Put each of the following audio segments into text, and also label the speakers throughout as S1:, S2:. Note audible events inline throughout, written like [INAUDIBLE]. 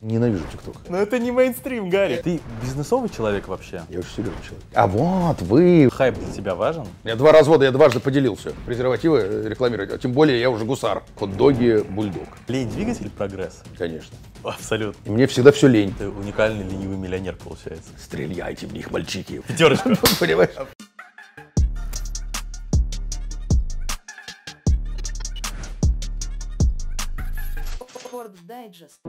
S1: Ненавижу ТикТок.
S2: Но это не мейнстрим, Гарри. Ты бизнесовый человек вообще? Я
S1: очень серьезный человек. А вот вы... Хайп для тебя важен? Я два развода, я дважды поделился. Презервативы э, рекламировать. А тем более я уже гусар. Хот-доги, бульдог. Лень двигатель прогресс? Конечно. Абсолютно. И мне всегда все лень. Ты уникальный ленивый миллионер получается. Стреляйте в них, мальчики. Пятерочка. [LAUGHS] Понимаешь?
S3: Дайджест.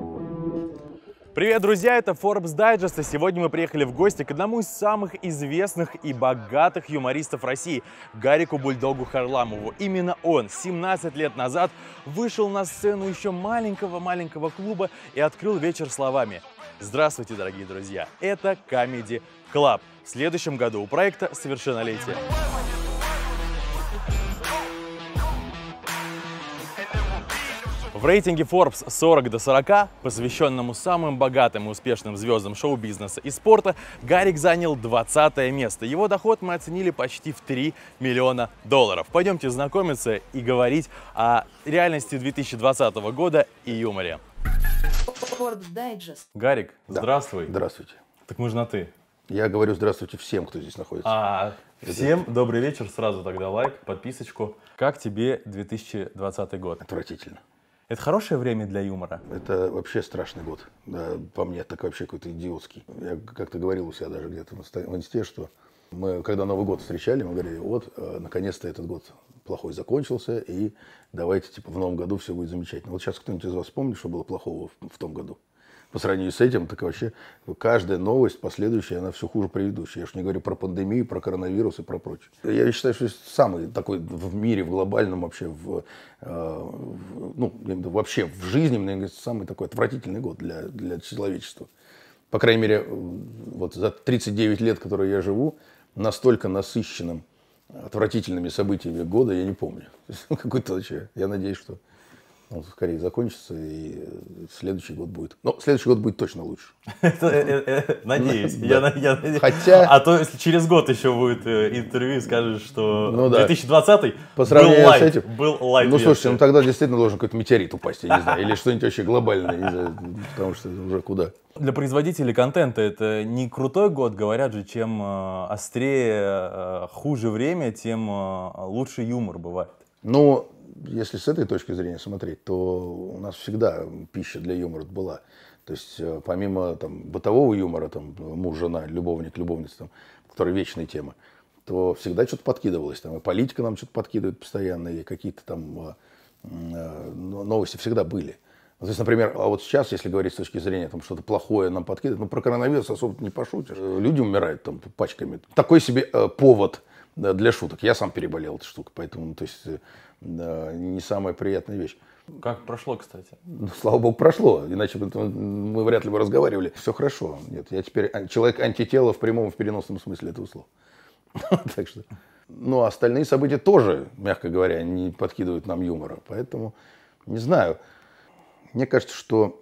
S2: Привет, друзья, это Forbes Digest, и сегодня мы приехали в гости к одному из самых известных и богатых юмористов России, Гарику Бульдогу Харламову. Именно он 17 лет назад вышел на сцену еще маленького-маленького клуба и открыл вечер словами «Здравствуйте, дорогие друзья, это Comedy Club». В следующем году у проекта «Совершеннолетие». В рейтинге Forbes 40 до 40, посвященному самым богатым и успешным звездам шоу-бизнеса и спорта, Гарик занял 20 место. Его доход мы оценили почти в 3 миллиона долларов. Пойдемте знакомиться и говорить о реальности 2020 года и юморе. Гарик, да. здравствуй. Здравствуйте. Так
S1: мы «ты». Я говорю здравствуйте всем, кто здесь находится.
S2: А, всем Это... добрый вечер, сразу тогда лайк, подписочку. Как тебе 2020 год? Отвратительно.
S1: Это хорошее время для юмора? Это вообще страшный год. Да, по мне, так вообще какой-то идиотский. Я как-то говорил у себя даже где-то в инсте, что мы, когда Новый год встречали, мы говорили, вот, э, наконец-то этот год плохой закончился, и давайте, типа, в новом году все будет замечательно. Вот сейчас кто-нибудь из вас помнит, что было плохого в, в том году? по сравнению с этим, так вообще каждая новость последующая, она все хуже предыдущей. Я уж не говорю про пандемию, про коронавирус и про прочее. Я считаю, что самый такой в мире, в глобальном вообще, в, э, в ну, вообще в жизни, мне кажется, самый такой отвратительный год для, для человечества. По крайней мере, вот за 39 лет, которые я живу, настолько насыщенным отвратительными событиями года я не помню. [LAUGHS] Какой-то вообще, я надеюсь, что он скорее закончится, и следующий год будет. Но ну, следующий год будет точно лучше. Надеюсь. Хотя...
S2: А то если через год еще будет э, интервью, скажешь, что 2020 ну по сравнению с этим был лайт. Ну, слушайте, ну тогда
S1: действительно должен какой-то метеорит упасть, я не знаю, или что-нибудь вообще глобальное, потому что уже куда.
S2: Для производителей контента это не крутой год, говорят же, чем э, острее, э, хуже время, тем лучше юмор бывает.
S1: Ну, если с этой точки зрения смотреть, то у нас всегда пища для юмора была. То есть э, помимо там, бытового юмора, там, муж, жена, любовник, любовница, там, которые вечные темы, то всегда что-то подкидывалось. Там, и политика нам что-то подкидывает постоянно, и какие-то там э, э, новости всегда были. То есть, например, а вот сейчас, если говорить с точки зрения там что-то плохое нам подкидывает, ну про коронавирус особо не пошутишь. Люди умирают там пачками. Такой себе э, повод для шуток. Я сам переболел эту штуку, поэтому, ну, то есть, да, не самая приятная вещь. Как прошло, кстати? Ну, слава богу, прошло, иначе бы мы вряд ли бы разговаривали. Все хорошо. Нет, я теперь а, человек антитела в прямом, и в переносном смысле этого слова. [LAUGHS] так что... Ну, а остальные события тоже, мягко говоря, не подкидывают нам юмора. Поэтому, не знаю. Мне кажется, что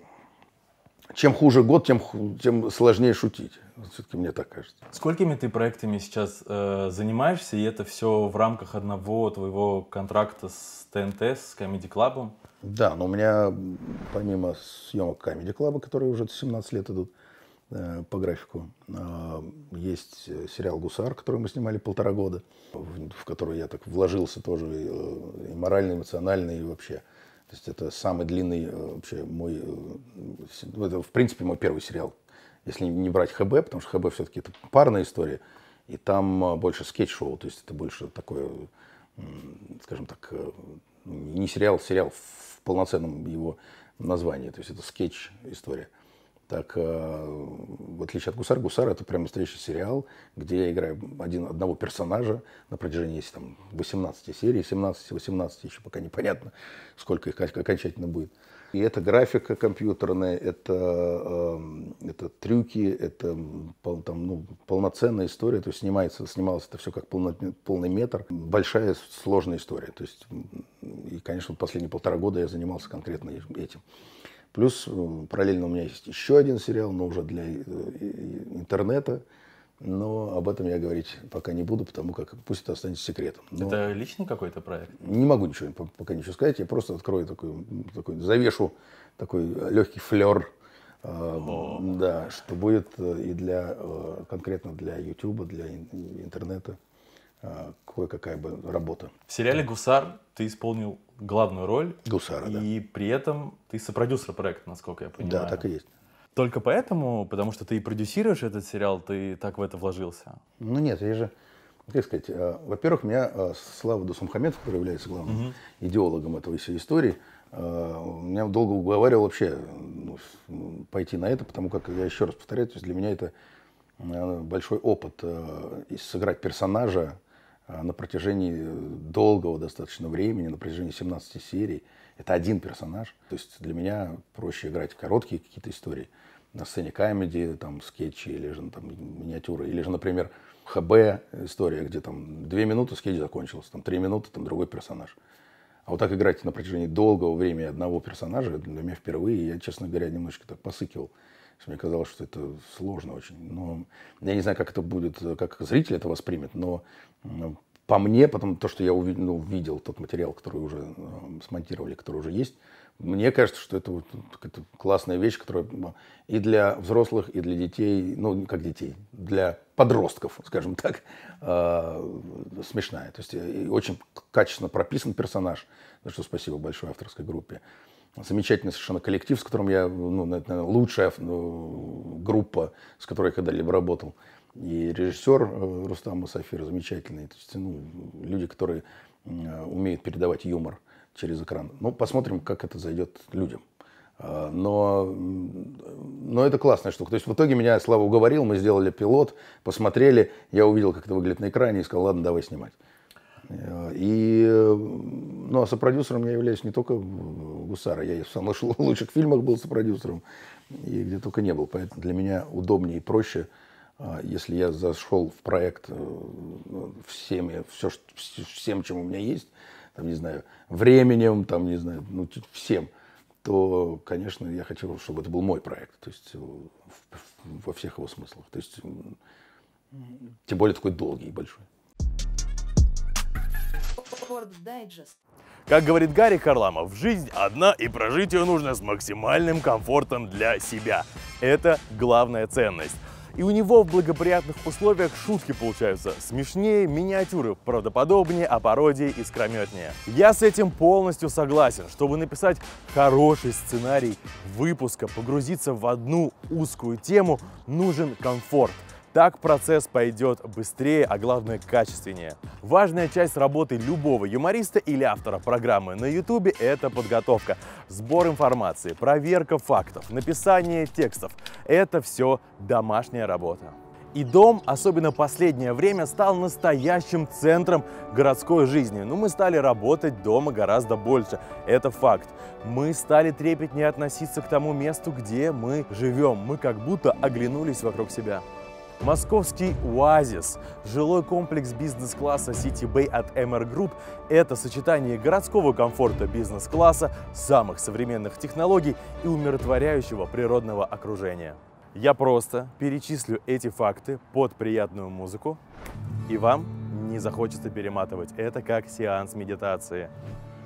S1: чем хуже год, тем, тем сложнее шутить. Все-таки мне так кажется. Сколькими
S2: ты проектами сейчас э, занимаешься, и это все в рамках одного твоего контракта с ТНТ, с Comedy Club?
S1: Да, но у меня помимо съемок Comedy Club, которые уже 17 лет идут э, по графику, э, есть э, сериал «Гусар», который мы снимали полтора года, в, в который я так вложился тоже э, и морально, и эмоционально, и вообще – то есть это самый длинный э, вообще мой, э, ну, это в принципе мой первый сериал. Если не брать ХБ, потому что ХБ все-таки это парная история, и там э, больше скетч-шоу, то есть это больше такое, скажем так, не сериал, сериал в полноценном его названии, то есть это скетч-история. Так, э, в отличие от «Гусар», «Гусар» — это прям настоящий сериал, где я играю один, одного персонажа на протяжении есть, там, 18 серий, 17-18, еще пока непонятно, сколько их окончательно будет. И это графика компьютерная, это, эм, это трюки, это пол там, ну, полноценная история. То есть снимается, снималось это все как полно, полный метр. Большая сложная история. То есть, и, конечно, последние полтора года я занимался конкретно этим. Плюс ну, параллельно у меня есть еще один сериал, но уже для э, интернета. Но об этом я говорить пока не буду, потому как пусть это останется секретом. Но это
S2: личный какой-то проект?
S1: Не могу ничего пока ничего сказать. Я просто открою такой, такой завешу такой э, легкий флер. Э, О. Да, что будет и для конкретно для YouTube, для интернета. Э, кое-какая бы работа.
S2: В сериале «Гусар» ты исполнил главную роль. Гусара, и да. при этом ты сопродюсер проекта, насколько я понимаю. Да, так и есть. Только поэтому, потому что ты и продюсируешь этот сериал, ты так в это вложился?
S1: Ну нет, я же, как сказать, э, во-первых, меня э, Слава Дусумхамедов который является главным угу. идеологом этой всей истории, э, меня долго уговаривал вообще ну, пойти на это, потому как, я еще раз повторяю, то есть для меня это э, большой опыт э, сыграть персонажа, а, на протяжении э, долгого достаточно времени, на протяжении 17 серий. Это один персонаж. То есть для меня проще играть короткие какие-то истории на сцене камеди, там, скетчи или же там, миниатюры. Или же, например, ХБ история, где там две минуты скетч закончился, там три минуты, там другой персонаж. А вот так играть на протяжении долгого времени одного персонажа, для меня впервые, я, честно говоря, немножечко так посыкивал мне казалось, что это сложно очень. Но я не знаю, как это будет, э, как зритель это воспримет, но по мне, потом то, что я увидел, ну, увидел тот материал, который уже э, смонтировали, который уже есть, мне кажется, что это вот какая ну, классная вещь, которая и для взрослых, и для детей, ну, как детей, для подростков, скажем так, э, смешная. То есть э, очень качественно прописан персонаж, за что спасибо большое авторской группе замечательный совершенно коллектив, с которым я, ну, наверное, лучшая э, группа, с которой я когда-либо работал. И режиссер э, Рустам Мусафир замечательный. То есть, ну, люди, которые э, умеют передавать юмор через экран. Ну, посмотрим, как это зайдет людям. А, но, но это классная штука. То есть в итоге меня Слава уговорил, мы сделали пилот, посмотрели, я увидел, как это выглядит на экране и сказал, ладно, давай снимать. Э, и, э, ну, а сопродюсером я являюсь не только Гусара, я в самых [LAUGHS] лучших фильмах был сопродюсером, и где только не был. Поэтому для меня удобнее и проще, э, если я зашел в проект всеми, все, всем, чем у меня есть, там, не знаю, временем, там, не знаю, ну, всем, то, конечно, я хочу, чтобы это был мой проект, то есть во всех его смыслах. То есть, тем более такой долгий и большой.
S3: Рекорд Дайджест.
S2: Как говорит Гарри Харламов, жизнь одна и прожить ее нужно с максимальным комфортом для себя. Это главная ценность. И у него в благоприятных условиях шутки получаются смешнее, миниатюры правдоподобнее, а пародии искрометнее. Я с этим полностью согласен. Чтобы написать хороший сценарий выпуска, погрузиться в одну узкую тему, нужен комфорт – так процесс пойдет быстрее, а главное качественнее. Важная часть работы любого юмориста или автора программы на YouTube – это подготовка, сбор информации, проверка фактов, написание текстов. Это все домашняя работа. И дом, особенно последнее время, стал настоящим центром городской жизни. Но ну, мы стали работать дома гораздо больше. Это факт. Мы стали трепетнее относиться к тому месту, где мы живем. Мы как будто оглянулись вокруг себя. Московский «Уазис», жилой комплекс бизнес-класса City Bay от MR Group – это сочетание городского комфорта бизнес-класса, самых современных технологий и умиротворяющего природного окружения. Я просто перечислю эти факты под приятную музыку, и вам не захочется перематывать это как сеанс медитации.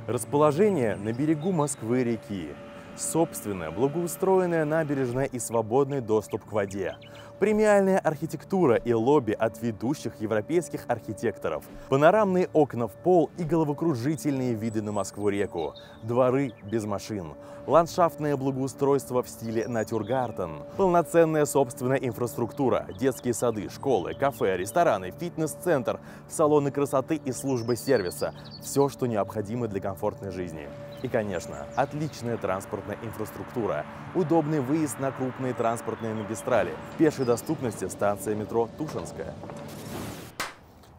S2: Расположение на берегу Москвы-реки – собственная, благоустроенная набережная и свободный доступ к воде. Премиальная архитектура и лобби от ведущих европейских архитекторов. Панорамные окна в пол и головокружительные виды на Москву-реку. Дворы без машин. Ландшафтное благоустройство в стиле натюргартен. Полноценная собственная инфраструктура. Детские сады, школы, кафе, рестораны, фитнес-центр, салоны красоты и службы сервиса. Все, что необходимо для комфортной жизни. И, конечно, отличная транспортная инфраструктура, удобный выезд на крупные транспортные магистрали, пешей доступности станция метро Тушинская.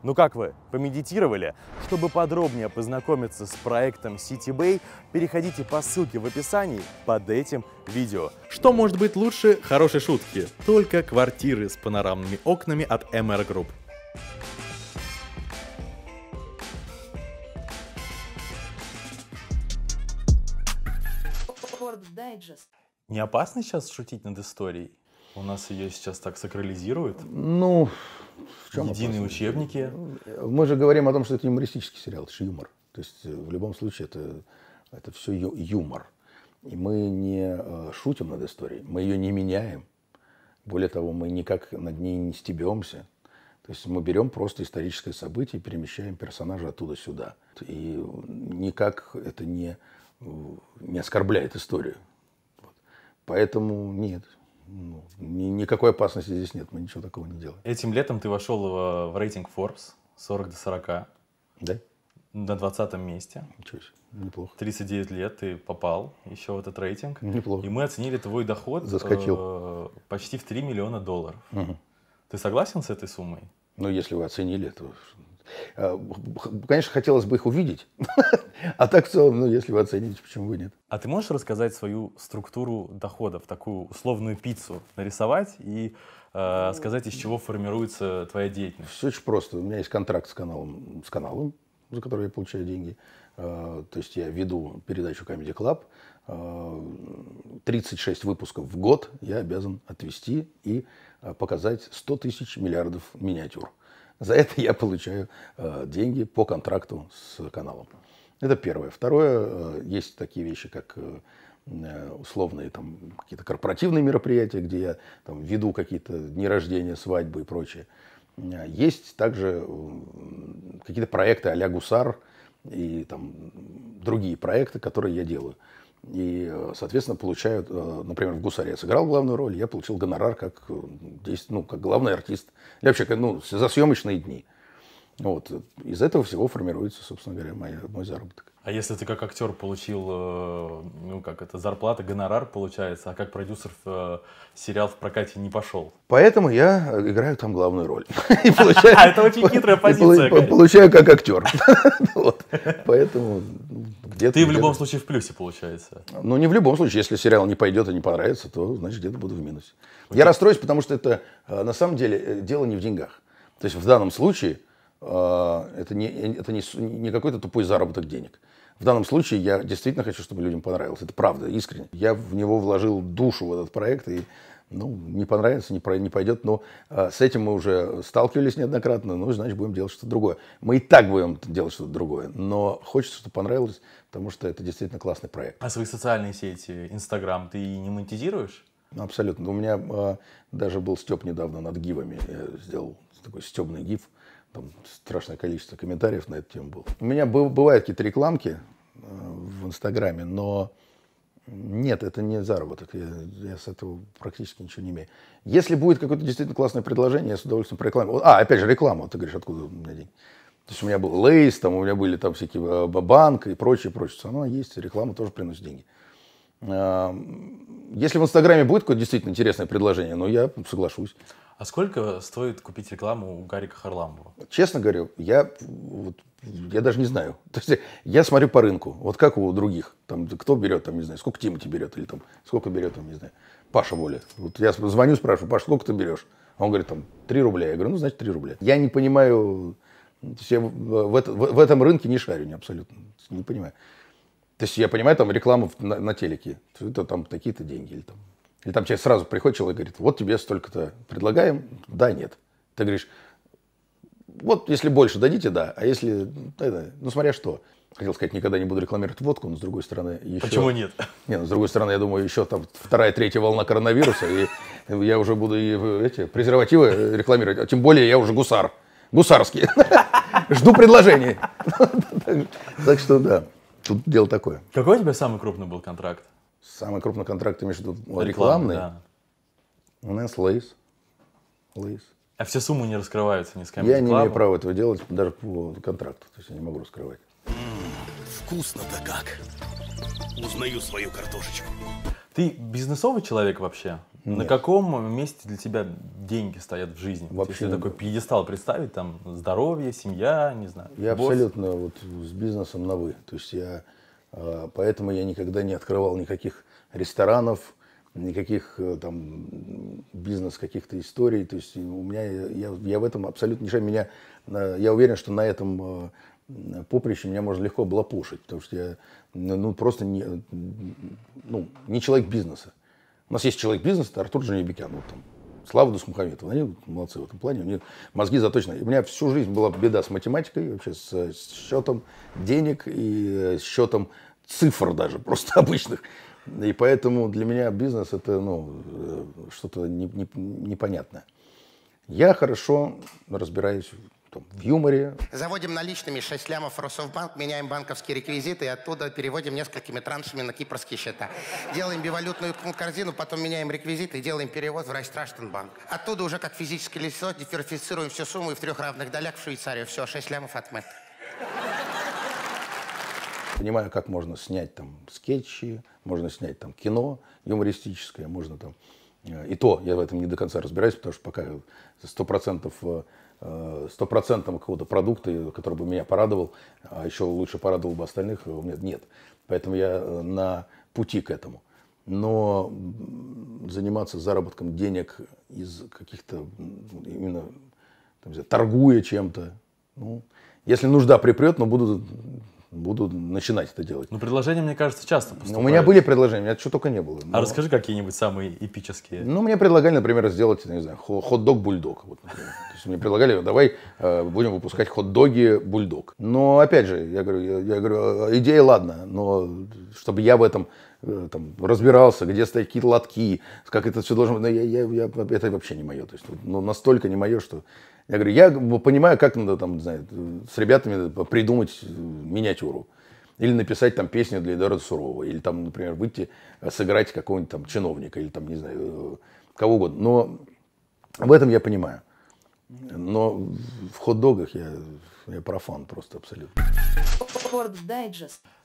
S2: Ну как вы, помедитировали? Чтобы подробнее познакомиться с проектом CityBay, переходите по ссылке в описании под этим видео. Что может быть лучше хорошей шутки? Только квартиры с панорамными окнами от MR Group. Дайджест. Не опасно сейчас шутить над историей? У нас ее сейчас так сакрализируют.
S1: Ну, в чем Единые вопрос? учебники. Мы же говорим о том, что это юмористический сериал, это же юмор. То есть э, в любом случае это, это все юмор. И мы не э, шутим над историей, мы ее не меняем. Более того, мы никак над ней не стебемся. То есть мы берем просто историческое событие и перемещаем персонажа оттуда сюда. И никак это не, э, не оскорбляет историю. Поэтому нет, ну, ни, никакой опасности здесь нет, мы ничего такого не делаем. Этим летом ты вошел
S2: в, э, в рейтинг Forbes 40 до 40. Да? На 20 месте. Ничего себе, неплохо. 39 лет ты попал еще в этот рейтинг. Неплохо. И мы оценили твой доход Заскочил. Э, почти в 3 миллиона долларов. Угу. Ты согласен с этой суммой?
S1: Ну, если вы оценили, то Э, конечно, хотелось бы их увидеть, [LAUGHS] а так в целом, ну, если вы оцените, почему бы нет. А ты можешь рассказать свою структуру доходов,
S2: такую условную пиццу нарисовать и э, сказать, из чего формируется твоя
S1: деятельность? Все очень просто. У меня есть контракт с каналом, с каналом за который я получаю деньги. Э, то есть я веду передачу Comedy Club. 36 э, выпусков в год я обязан отвести и показать 100 тысяч миллиардов миниатюр. За это я получаю э, деньги по контракту с каналом. Это первое. Второе, э, есть такие вещи, как э, условные там какие-то корпоративные мероприятия, где я там веду какие-то дни рождения, свадьбы и прочее. Есть также какие-то проекты а-ля «Гусар» и там другие проекты, которые я делаю. И, э, соответственно, получают, э, например, в «Гусаре» я сыграл главную роль, я получил гонорар как, э, ну, как главный артист. Или вообще ну, за съемочные дни. Вот. Из этого всего формируется, собственно говоря, мой, мой заработок.
S2: А если ты как актер получил, э, ну как это, зарплата, гонорар получается, а как продюсер в, э, сериал в прокате не пошел?
S1: Поэтому я играю там главную роль. [LAUGHS] [LAUGHS] А это очень хитрая [LAUGHS] позиция. Получаю как актер. Поэтому ну, где-то... Ты в любом
S2: случае в плюсе получается.
S1: Ну не в любом случае. Если сериал не пойдет и не понравится, то значит где-то буду в минусе. Я расстроюсь, потому что это э, на самом деле дело не в деньгах. То есть в данном случае Э, это не, это не, не какой-то тупой заработок денег. В данном случае я действительно хочу, чтобы людям понравилось. Это правда, искренне. Я в него вложил душу в этот проект, и ну, не понравится, не, про не пойдет. Но э, с этим мы уже сталкивались неоднократно, ну, значит, будем делать что-то другое. Мы и так будем делать что-то другое, но хочется, чтобы понравилось, потому что это действительно классный проект. А свои социальные сети, Инстаграм, ты не монетизируешь? Ну, абсолютно. У меня э, даже был степ недавно над гивами. Я сделал такой стебный гиф там страшное количество комментариев на эту тему было. У меня бывают какие-то рекламки э, в Инстаграме, но нет, это не заработок. Я, я с этого практически ничего не имею. Если будет какое-то действительно классное предложение, я с удовольствием прорекламирую. А, опять же, реклама. Ты говоришь, откуда у меня деньги? То есть у меня был Лейс, там у меня были там всякие э, банк и прочее, прочее. Оно есть, реклама тоже приносит деньги. Эм, если в Инстаграме будет какое-то действительно интересное предложение, ну, я соглашусь.
S2: А сколько стоит купить рекламу у Гарика
S1: Харламова? Честно говорю, я, вот, я даже не знаю. [LAUGHS] То есть я смотрю по рынку. Вот как у других. Там, кто берет, там, не знаю, сколько Тимати берет, или там, сколько берет, там, не знаю, Паша Воля. Вот я звоню, спрашиваю, Паша, сколько ты берешь? А он говорит, там, 3 рубля. Я говорю, ну, значит, 3 рубля. Я не понимаю, я в, это, в, в этом рынке не шарю не абсолютно. Не понимаю. То есть я понимаю, там реклама на, на телеке. Это там такие-то деньги или там или там человек сразу приходит, человек говорит, вот тебе столько-то предлагаем, да, нет. Ты говоришь, вот если больше дадите, да, а если, это, ну смотря что. Хотел сказать, никогда не буду рекламировать водку, но с другой стороны... Еще... Почему нет? Не, ну, с другой стороны, я думаю, еще там вторая, третья волна коронавируса, и я уже буду и эти презервативы э, рекламировать, а тем более я уже гусар, гусарский. [LAUGHS] Жду предложений. [LAUGHS] Так что да, тут дело такое. Какой у тебя самый крупный был контракт? Самый крупный контракт между рекламный, да. у нас Лейс. Лейс.
S2: А все суммы не раскрываются,
S1: не с Я не имею права этого делать даже по контракту. То есть я не могу раскрывать. Вкусно-то как. Узнаю свою картошечку. Ты бизнесовый человек
S2: вообще? Нет. На каком месте для тебя деньги стоят в жизни? Вообще Если такой пьедестал представить, там здоровье, семья, не знаю.
S1: Я босс. абсолютно вот с бизнесом на вы. То есть я а, поэтому я никогда не открывал никаких ресторанов, никаких э, там бизнес каких-то историй. То есть у меня, я, я в этом абсолютно не меня, я уверен, что на этом э, поприще меня можно легко было пушить, потому что я ну, ну, просто не, ну, не человек бизнеса. У нас есть человек бизнеса, это Артур Женебекян, вот там, Слава Дусмухаметовна, они молодцы в этом плане, у них мозги заточены. У меня всю жизнь была беда с математикой, вообще с, с счетом денег и э, с счетом цифр даже, [LAUGHS] просто обычных. И поэтому для меня бизнес это ну, э, что-то непонятное. Я хорошо разбираюсь там, в юморе. Заводим наличными 6 лямов в Росовбанк, меняем банковские реквизиты и оттуда переводим несколькими траншами на кипрские счета. Делаем бивалютную корзину, потом меняем реквизиты и делаем перевод в Райстрашенбанк. Оттуда уже как физическое лицо диверсифицируем всю сумму и в трех равных долях в Швейцарию. Все, 6 лямов отмыт. Понимаю, как можно снять там скетчи, можно снять там кино юмористическое, можно там... Э, и то я в этом не до конца разбираюсь, потому что пока сто процентов. Э, Э, стопроцентного какого-то продукта, который бы меня порадовал, а еще лучше порадовал бы остальных, у меня нет. Поэтому я э, на пути к этому. Но заниматься заработком денег из каких-то, именно там, торгуя чем-то, ну, если нужда припрет, но буду буду начинать это делать.
S2: Ну, предложения, мне кажется, часто ну, поступают. У меня были
S1: предложения, у меня что только не было. А но... А расскажи какие-нибудь самые эпические. Ну, мне предлагали, например, сделать, не знаю, хот-дог-бульдог. Вот, То есть мне предлагали, давай э, будем выпускать хот-доги-бульдог. Но, опять же, я говорю, я, я говорю, э, идея ладно, но чтобы я в этом э, там, разбирался, где стоят какие-то лотки, как это все должно быть. Но я, я, я, это вообще не мое. То есть, ну, настолько не мое, что я говорю, я понимаю, как надо там, знаю, с ребятами придумать миниатюру. Или написать там песню для Эдуарда Сурова. Или там, например, выйти э, сыграть какого-нибудь там чиновника. Или там, не знаю, э, кого угодно. Но в этом я понимаю. Но в хот-догах я, я профан просто абсолютно.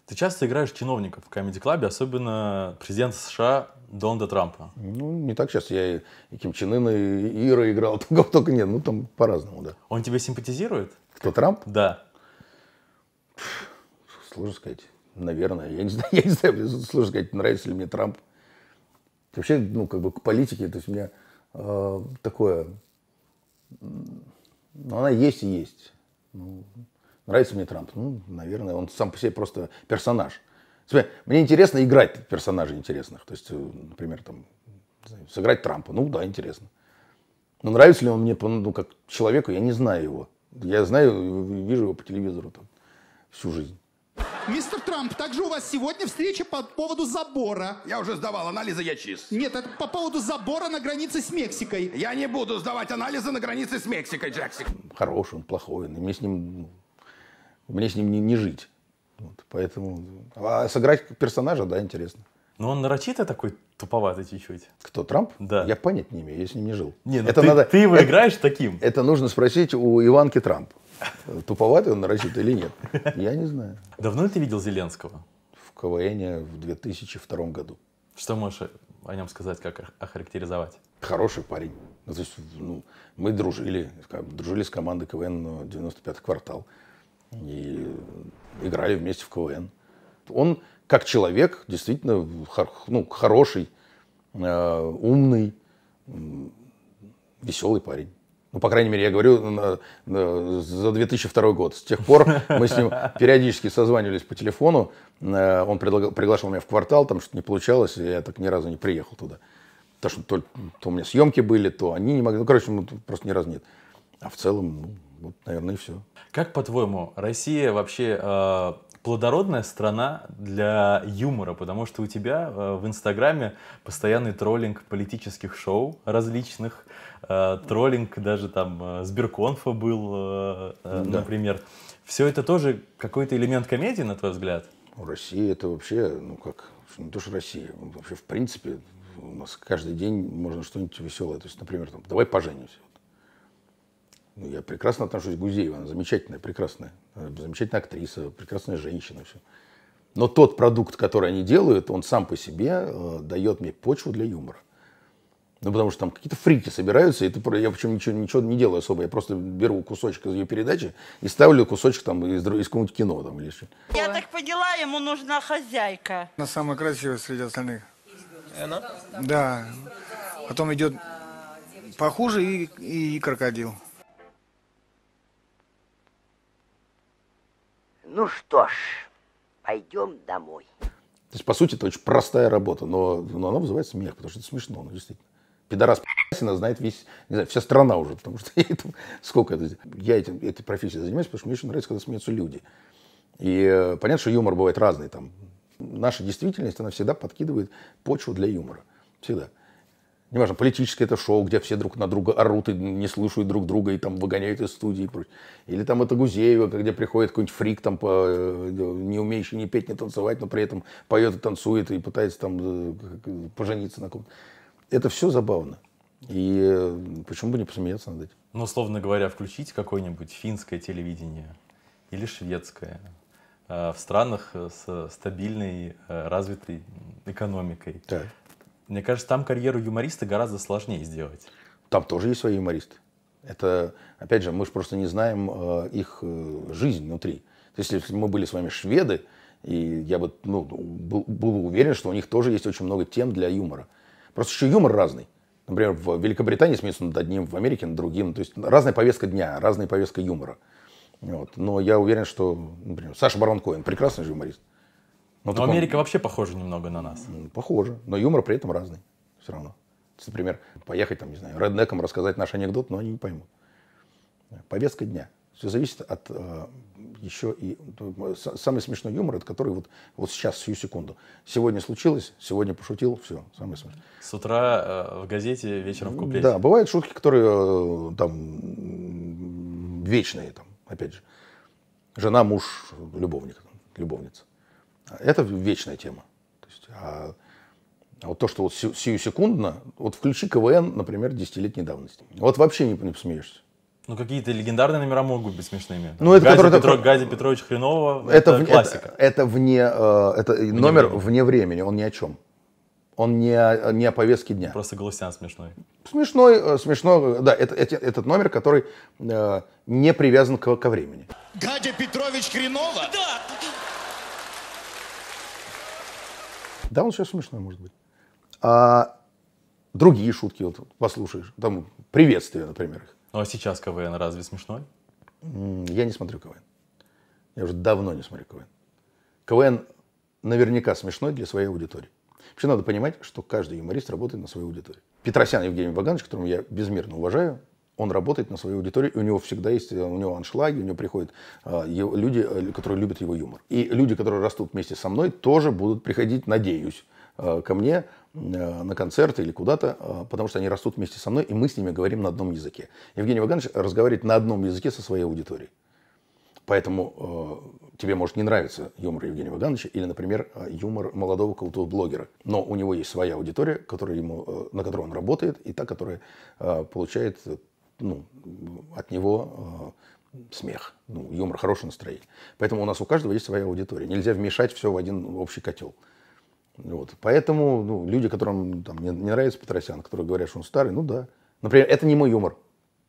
S2: Ты часто играешь чиновников в Comedy Club, особенно президента США Дональда Трампа?
S1: Ну, не так сейчас. Я и Ким Чен Ын, и Ира играл, [LAUGHS] только, только нет. Ну, там по-разному, да. Он тебе симпатизирует? Кто, Трамп? Да. Сложно сказать. Наверное. Я не знаю, [LAUGHS] я не знаю сложно сказать, нравится ли мне Трамп. Вообще, ну, как бы к политике, то есть у меня э, такое... Ну, она есть и есть. Ну, нравится мне Трамп? Ну, наверное, он сам по себе просто персонаж. Мне интересно играть персонажей интересных. То есть, э, например, там, сыграть Трампа. Ну да, интересно. Но ну, нравится ли он мне ну, как человеку, я не знаю его. Я знаю, э, вижу его по телевизору там, всю жизнь. Мистер Трамп, также у вас сегодня встреча по поводу забора. Я уже сдавал анализы, я чист. Нет, это по поводу забора на границе с Мексикой. Я не буду сдавать анализы на границе с Мексикой, Джексик. Хороший он, плохой, мне с ним, ну, мне с ним не, не жить. Вот, поэтому... А сыграть персонажа, да, интересно.
S2: Но ну, он нарочито такой туповатый чуть-чуть. Кто,
S1: Трамп? Да. Я понять не имею, я с ним не жил. Не, ну это ты, надо, ты его это, играешь таким. Это нужно спросить у Иванки Трамп. Туповатый он нарочитый или нет? Я не знаю. Давно ли ты видел
S2: Зеленского?
S1: В КВН в 2002 году. Что можешь о нем сказать, как охарактеризовать? Хороший парень. Ну, то есть, ну, мы дружили, дружили с командой КВН 95 э, квартал и играли вместе в КВН. Он как человек действительно ну, хороший, э, умный, веселый парень. Ну, по крайней мере, я говорю на, э, на, за 2002 год. С тех пор мы с ним [LAUGHS] периодически созванивались по телефону. Э, он предлагал, приглашал меня в квартал, там что-то не получалось, и я так ни разу не приехал туда. Потому что то, то у меня съемки были, то они не могли. Ну, короче, ну, просто ни разу нет. А в целом, ну, вот, ну, наверное, и все.
S2: Как, по-твоему, Россия вообще э, плодородная страна для юмора? Потому что у тебя э, в Инстаграме постоянный троллинг политических шоу различных, э, троллинг даже там э, Сберконфа был, э, э, да. например. Все это тоже какой-то элемент комедии, на твой взгляд?
S1: Ну, Россия это вообще, ну как, не то что Россия, вообще в принципе у нас каждый день можно что-нибудь веселое. То есть, например, там, давай поженимся. Ну, я прекрасно отношусь к Гузеевой, она замечательная, прекрасная. Э, замечательная актриса, прекрасная женщина. Все. Но тот продукт, который они делают, он сам по себе э, дает мне почву для юмора. Ну, потому что там какие-то фрики собираются, и ты, я причем ничего, ничего не делаю особо. Я просто беру кусочек из ее передачи и ставлю кусочек там из, из какого-нибудь кино. Там, или что.
S3: Я так поняла, ему нужна хозяйка.
S1: Она самая красивая среди остальных.
S3: она? Да.
S1: Потом идет похуже и, и крокодил.
S3: Ну что ж, пойдем домой. То
S1: есть, по сути, это очень простая работа, но, но она вызывает смех, потому что это смешно, ну, действительно. Пидорас Пи***сина знает весь, не знаю, вся страна уже, потому что это, [LAUGHS] сколько это... Я этим, этой профессией занимаюсь, потому что мне очень нравится, когда смеются люди. И э, понятно, что юмор бывает разный там. Наша действительность, она всегда подкидывает почву для юмора. Всегда неважно, политическое это шоу, где все друг на друга орут и не слушают друг друга и там выгоняют из студии и прочее. Или там это Гузеева, где приходит какой-нибудь фрик, там, по, э, не умеющий ни петь, ни танцевать, но при этом поет и танцует и пытается там э, э, пожениться на ком-то. Это все забавно. И почему бы не посмеяться над этим? Ну, условно говоря, включить
S2: какое-нибудь финское телевидение или шведское в странах с стабильной, развитой экономикой. Так. Мне кажется, там карьеру юмориста гораздо сложнее сделать.
S1: Там тоже есть свои юмористы. Это, опять же, мы же просто не знаем э, их э, жизнь внутри. То есть, если мы были с вами шведы, и я бы ну, был, был уверен, что у них тоже есть очень много тем для юмора. Просто еще юмор разный. Например, в Великобритании смеются над одним, в Америке над другим. То есть разная повестка дня, разная повестка юмора. Вот. Но я уверен, что например, Саша Барон Коэн прекрасный же юморист. Но, ну, но таком... Америка вообще похожа немного на нас. Похоже, но юмор при этом разный все равно. Есть, например, поехать там, не знаю, реднекам рассказать наш анекдот, но они не поймут. Повестка дня. Все зависит от э, еще и... Самый смешной юмор, это который вот, вот сейчас, всю секунду. Сегодня случилось, сегодня пошутил, все, самый смешной. С утра
S2: э, в газете, вечером в куплете. Да,
S1: бывают шутки, которые э, там вечные, там, опять же. Жена, муж, любовник, любовница. Это вечная тема. То есть, а, а вот то, что вот сию секундно, вот включи КВН, например, десятилетней давности. Вот вообще не, не посмеешься.
S2: Ну, какие-то легендарные номера могут быть смешными. ну, это Гази, который, Петро, Гази Петрович Хренова, это, это классика.
S1: Это, это вне, э, это вне номер времени. вне времени, он ни о чем. Он не не о повестке дня. Просто Галустян смешной. Смешной, э, смешно, да, это, это, этот номер, который э, не привязан к, ко времени. Гадя Петрович Хренова? Да! Да, он сейчас смешной, может быть. А другие шутки вот послушаешь, там приветствие,
S2: например. Ну а сейчас КВН разве смешной?
S1: Я не смотрю КВН. Я уже давно не смотрю КВН. КВН наверняка смешной для своей аудитории. Вообще надо понимать, что каждый юморист работает на свою аудиторию. Петросян Евгений Ваганович, которому я безмерно уважаю, он работает на свою аудиторию, у него всегда есть, э, у него аншлаги, у него приходят э, люди, э, которые любят его юмор. И люди, которые растут вместе со мной, тоже будут приходить, надеюсь, э, ко мне э, на концерты или куда-то, э, потому что они растут вместе со мной, и мы с ними говорим на одном языке. Евгений Ваганович разговаривает на одном языке со своей аудиторией. Поэтому э, тебе может не нравиться юмор Евгения Вагановича или, например, э, юмор молодого какого-то блогера. Но у него есть своя аудитория, которая ему, э, на которой он работает, и та, которая э, получает ну, от него э, смех, ну, юмор, хорошее настроение. Поэтому у нас у каждого есть своя аудитория. Нельзя вмешать все в один общий котел. Вот. Поэтому ну, люди, которым там, не, не нравится Петросян, которые говорят, что он старый, ну да. Например, это не мой юмор.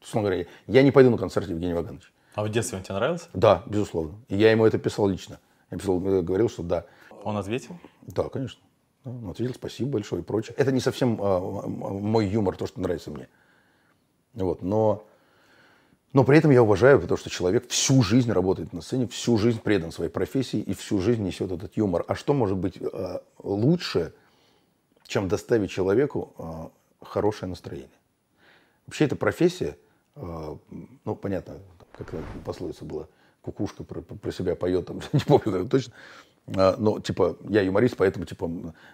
S1: Условно говоря, я не пойду на концерт Евгения Вагановича.
S2: А в детстве он тебе нравился?
S1: Да, безусловно. И я ему это писал лично. Я писал, э, говорил, что да. Он ответил? Да, конечно. Он ответил, спасибо большое и прочее. Это не совсем а, мой юмор, то, что нравится мне. Вот, но, но при этом я уважаю, потому что человек всю жизнь работает на сцене, всю жизнь предан своей профессии и всю жизнь несет этот юмор. А что может быть э, лучше, чем доставить человеку э, хорошее настроение? Вообще эта профессия, э, ну, понятно, как пословица была, кукушка про, про себя поет, там, [LAUGHS] не помню точно, а, ну, типа, я юморист, поэтому, типа,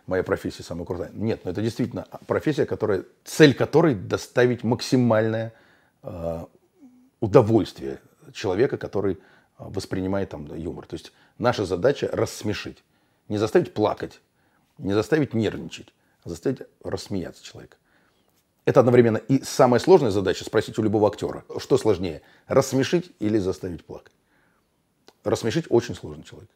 S1: моя профессия самая крутая. Нет, но ну, это действительно профессия, которая, цель которой доставить максимальное э, удовольствие человека, который а, воспринимает там юмор. То есть наша задача рассмешить. Не заставить плакать, не заставить нервничать, а заставить рассмеяться человека. Это одновременно и самая сложная задача спросить у любого актера, что сложнее, рассмешить или заставить плакать. Рассмешить очень сложно человека.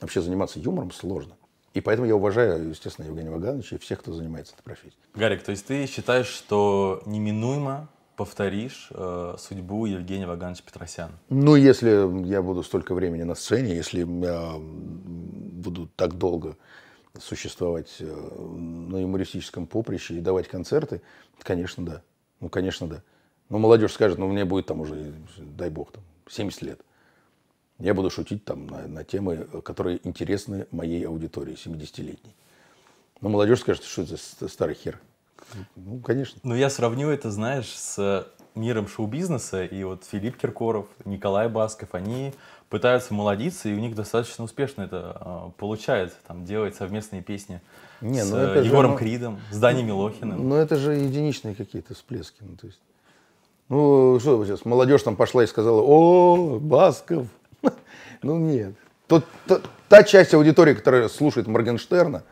S1: Вообще заниматься юмором сложно. И поэтому я уважаю, естественно, Евгения Вагановича и всех, кто занимается этой профессией.
S2: Гарик, то есть ты считаешь, что неминуемо повторишь э, судьбу Евгения Вагановича Петросяна?
S1: Ну, если я буду столько времени на сцене, если я буду так долго существовать э, на юмористическом поприще и давать концерты, конечно, да. Ну, конечно, да. Но ну, молодежь скажет, ну, мне будет там уже, дай бог, там, 70 лет. Я буду шутить там на, на темы, э, которые интересны моей аудитории 70-летней. Но ну, молодежь скажет, что это старый хер.
S2: Ну, конечно. Но ну, я сравню это, знаешь, с миром шоу-бизнеса. И вот Филипп Киркоров, Николай Басков, они пытаются молодиться, и у них достаточно успешно это а, получается. Там делать совместные песни Не, с ну, Егором же, ну, Кридом, с Даней ну, Милохиным.
S1: Ну, это же единичные какие-то всплески. Ну, то есть, ну, что сейчас, молодежь там пошла и сказала, о, Басков, ну нет. Тот, та, та часть аудитории, которая слушает Моргенштерна,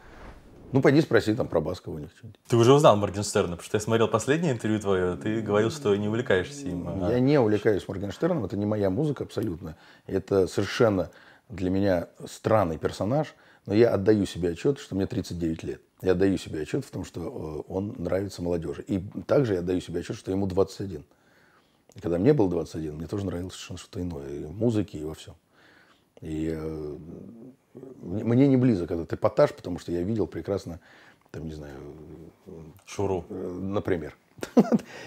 S1: ну, пойди спроси там про Баскова у них Ты уже узнал
S2: Моргенштерна, потому что я смотрел последнее интервью твое, ты говорил, что не увлекаешься им. А... Я
S1: не увлекаюсь Моргенштерном, это не моя музыка абсолютно. Это совершенно для меня странный персонаж, но я отдаю себе отчет, что мне 39 лет. Я отдаю себе отчет в том, что э, он нравится молодежи. И также я отдаю себе отчет, что ему 21. Когда мне было 21, мне тоже нравилось совершенно что-то иное. И в музыке, и во всем. И э, мне не близок этот эпатаж, потому что я видел прекрасно, там, не знаю... Шуру. Э, например. [LAUGHS]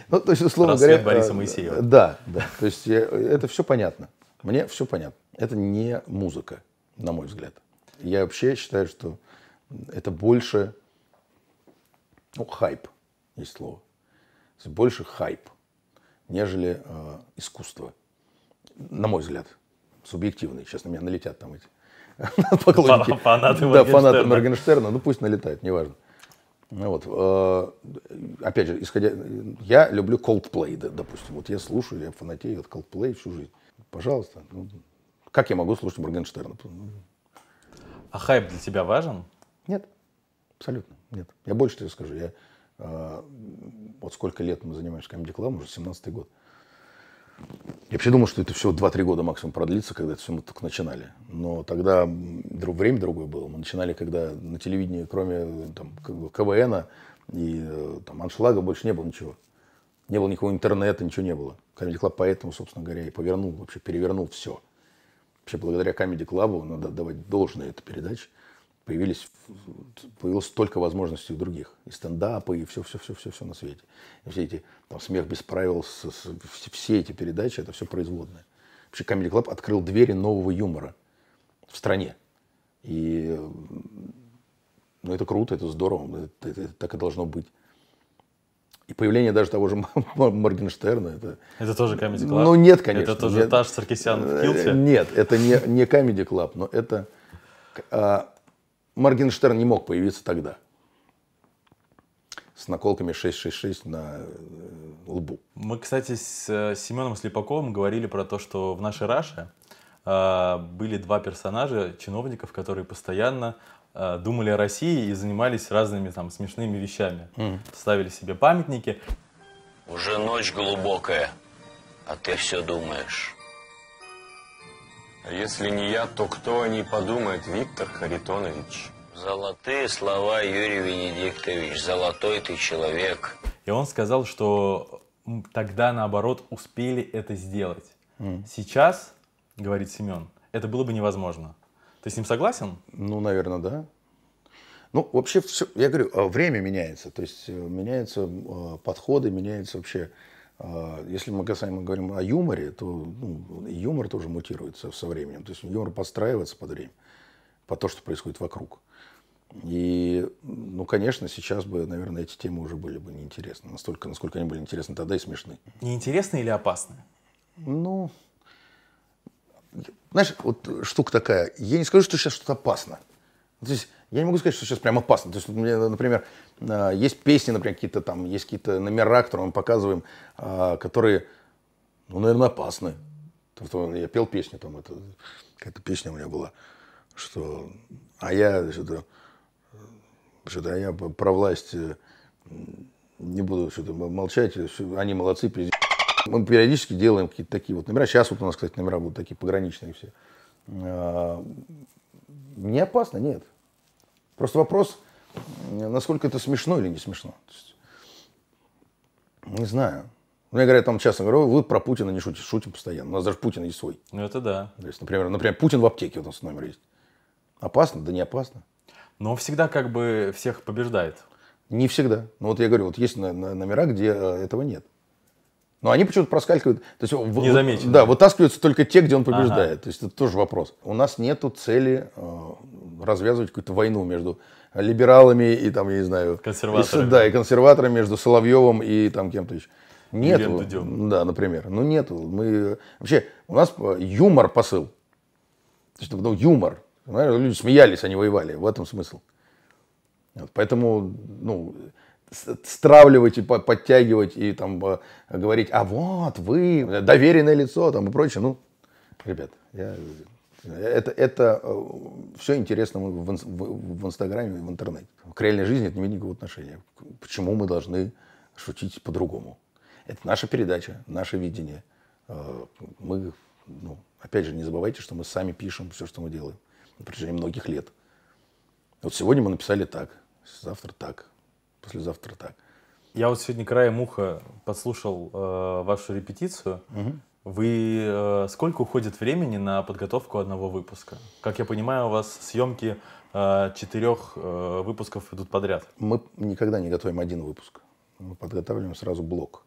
S1: ну, то есть, условно Рассвет говоря... Бориса э, Моисеева. Да, да. То есть, я, это все понятно. Мне все понятно. Это не музыка, на мой взгляд. Я вообще считаю, что это больше ну, хайп, есть слово. Больше хайп нежели э, искусство. На мой взгляд, субъективный. Честно, меня налетят там эти [LAUGHS] поклонники. Фанаты Да, фанаты Моргенштерна. Ну пусть налетают, неважно. Ну вот, э, опять же, исходя, я люблю Coldplay, допустим. Вот я слушаю, я фанатею от Coldplay всю жизнь. Пожалуйста. Ну, как я могу слушать Моргенштерна? А хайп для тебя важен? Нет, абсолютно нет. Я больше тебе скажу, я а, вот сколько лет мы занимаемся камеди клабом, уже 17-й год. Я вообще думал, что это все 2-3 года максимум продлится, когда это все мы только начинали. Но тогда друг, время другое было. Мы начинали, когда на телевидении, кроме там, КВНа и э, там, аншлага, больше не было ничего. Не было никакого интернета, ничего не было. Comedy Club поэтому, собственно говоря, и повернул, вообще перевернул все. Вообще благодаря Comedy Club надо давать должное этой передаче – появились, появилось столько возможностей у других. И стендапы, и все-все-все-все-все на свете. И все эти, там, «Смех без правил», с, с, все эти передачи, это все производное. Вообще Comedy Club открыл двери нового юмора в стране. И ну, это круто, это здорово, это, это, это так и должно быть. И появление даже того же Моргенштерна. Это, это тоже Comedy Club? Ну, нет, конечно. Это тоже нет, Таш Саркисян в Килте? Э, нет, это не, не Comedy Club, но это а, Моргенштерн не мог появиться тогда. С наколками 666 на э, лбу. Мы, кстати, с э, Семеном Слепаковым говорили
S2: про то, что в нашей Раше э, были два персонажа, чиновников, которые постоянно думали о России и занимались разными там смешными вещами. Mm. Ставили себе памятники. Уже ночь глубокая, а ты все думаешь. А если не я, то кто о ней подумает, Виктор
S3: Харитонович? Золотые слова, Юрий Венедиктович, золотой ты человек.
S2: И он сказал, что тогда, наоборот, успели это сделать. Mm. Сейчас, говорит Семен, это было бы невозможно. Ты с ним согласен?
S3: Ну,
S1: наверное, да. Ну, вообще, все, я говорю, э, время меняется. То есть э, меняются э, подходы, меняется вообще а, если мы касаемо говорим о юморе, то ну, юмор тоже мутируется со временем. То есть юмор подстраивается под время, под то, что происходит вокруг. И, ну, конечно, сейчас бы, наверное, эти темы уже были бы неинтересны. Настолько, насколько они были интересны тогда и смешны. Неинтересны или опасны? Ну, знаешь, вот штука такая. Я не скажу, что сейчас что-то опасно. То есть я не могу сказать, что сейчас прям опасно. То есть, например, э, есть песни, например, какие-то там, есть какие-то номера, которые мы показываем, а, которые, ну, наверное, опасны. Я пел песню, там, это, какая-то песня у меня была, что, а я, что-то, что-то, а я про власть э, не буду что-то молчать, они молодцы, пизде. Мы периодически делаем какие-то такие вот номера. Сейчас вот у нас, кстати, номера будут такие пограничные все. А, не опасно, нет. Просто вопрос, насколько это смешно или не смешно. Есть, не знаю. Мне ну, говорят, там часто говорю, вы про Путина не шутите, шутим постоянно. У нас даже Путин есть свой. Ну это да. То есть, например, например, Путин в аптеке, у нас номер есть. Опасно? Да не опасно. Но он всегда как бы всех побеждает. Не всегда. Но вот я говорю, вот есть номера, где э, этого нет. Но они почему-то проскальзывают. То есть, не заметили. Да, вытаскиваются только те, где он побеждает. Ага. То есть это тоже вопрос. У нас нет цели э, развязывать какую-то войну между либералами и там, я не знаю... Консерваторами. И, да, и консерваторами между Соловьевым и там кем-то еще. Нету. Да, например. Ну, нету. Мы... Вообще, у нас э, юмор посыл. То есть, ну, юмор. Люди смеялись, они воевали. В этом смысл. Вот, поэтому, ну, стравливать и подтягивать и там э, говорить, а вот вы доверенное лицо там и прочее. Ну, ребят, я, это, это э, все интересно в, в, Инстаграме и в интернете. К реальной жизни это не имеет никакого отношения. Почему мы должны шутить по-другому? Это наша передача, наше видение. Э, мы, ну, опять же, не забывайте, что мы сами пишем все, что мы делаем на протяжении многих лет. Вот сегодня мы написали так, завтра так, послезавтра так.
S2: Я вот сегодня краем уха подслушал э, вашу репетицию. Угу. Вы э, сколько уходит времени на подготовку одного выпуска? Как я понимаю, у вас съемки
S1: э, четырех э, выпусков идут подряд. Мы никогда не готовим один выпуск. Мы подготавливаем сразу блок.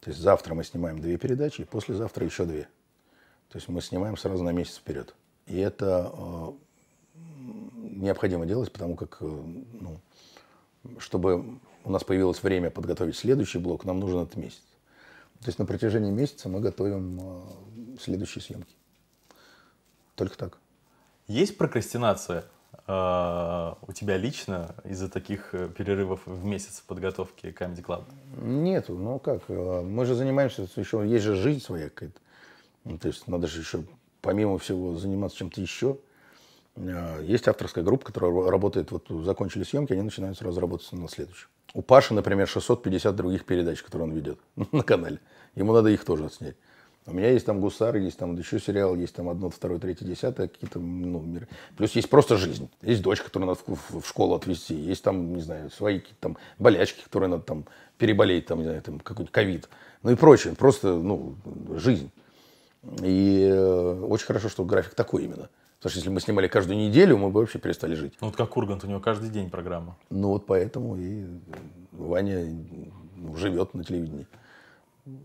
S1: То есть завтра мы снимаем две передачи, и послезавтра еще две. То есть мы снимаем сразу на месяц вперед. И это э, необходимо делать, потому как э, ну, чтобы у нас появилось время подготовить следующий блок, нам нужен этот месяц. То есть на протяжении месяца мы готовим э, следующие съемки. Только так.
S2: Есть прокрастинация э, у тебя лично из-за таких э, перерывов в месяц подготовки Comedy
S1: Club? Нету, ну как, э, мы же занимаемся, еще есть же жизнь своя какая-то. Ну, то есть надо же еще помимо всего заниматься чем-то еще. Э, есть авторская группа, которая работает, вот закончили съемки, они начинают сразу работать на следующем. У Паши, например, 650 других передач, которые он ведет [LAUGHS] на канале. Ему надо их тоже отснять. У меня есть там Гусар, есть там еще сериал, есть там одно, второе, третье, десятое, какие-то, ну, мир. Плюс есть просто жизнь. Есть дочь, которую надо в, в школу отвезти, есть там, не знаю, свои какие-то там болячки, которые надо там переболеть, там, не знаю, там какой-нибудь ковид, ну и прочее. Просто, ну, жизнь. И э, очень хорошо, что график такой именно. Потому что если бы мы снимали каждую неделю, мы бы вообще перестали жить. Ну вот как Ургант, у него каждый день программа. Ну вот поэтому и Ваня ну, живет на телевидении.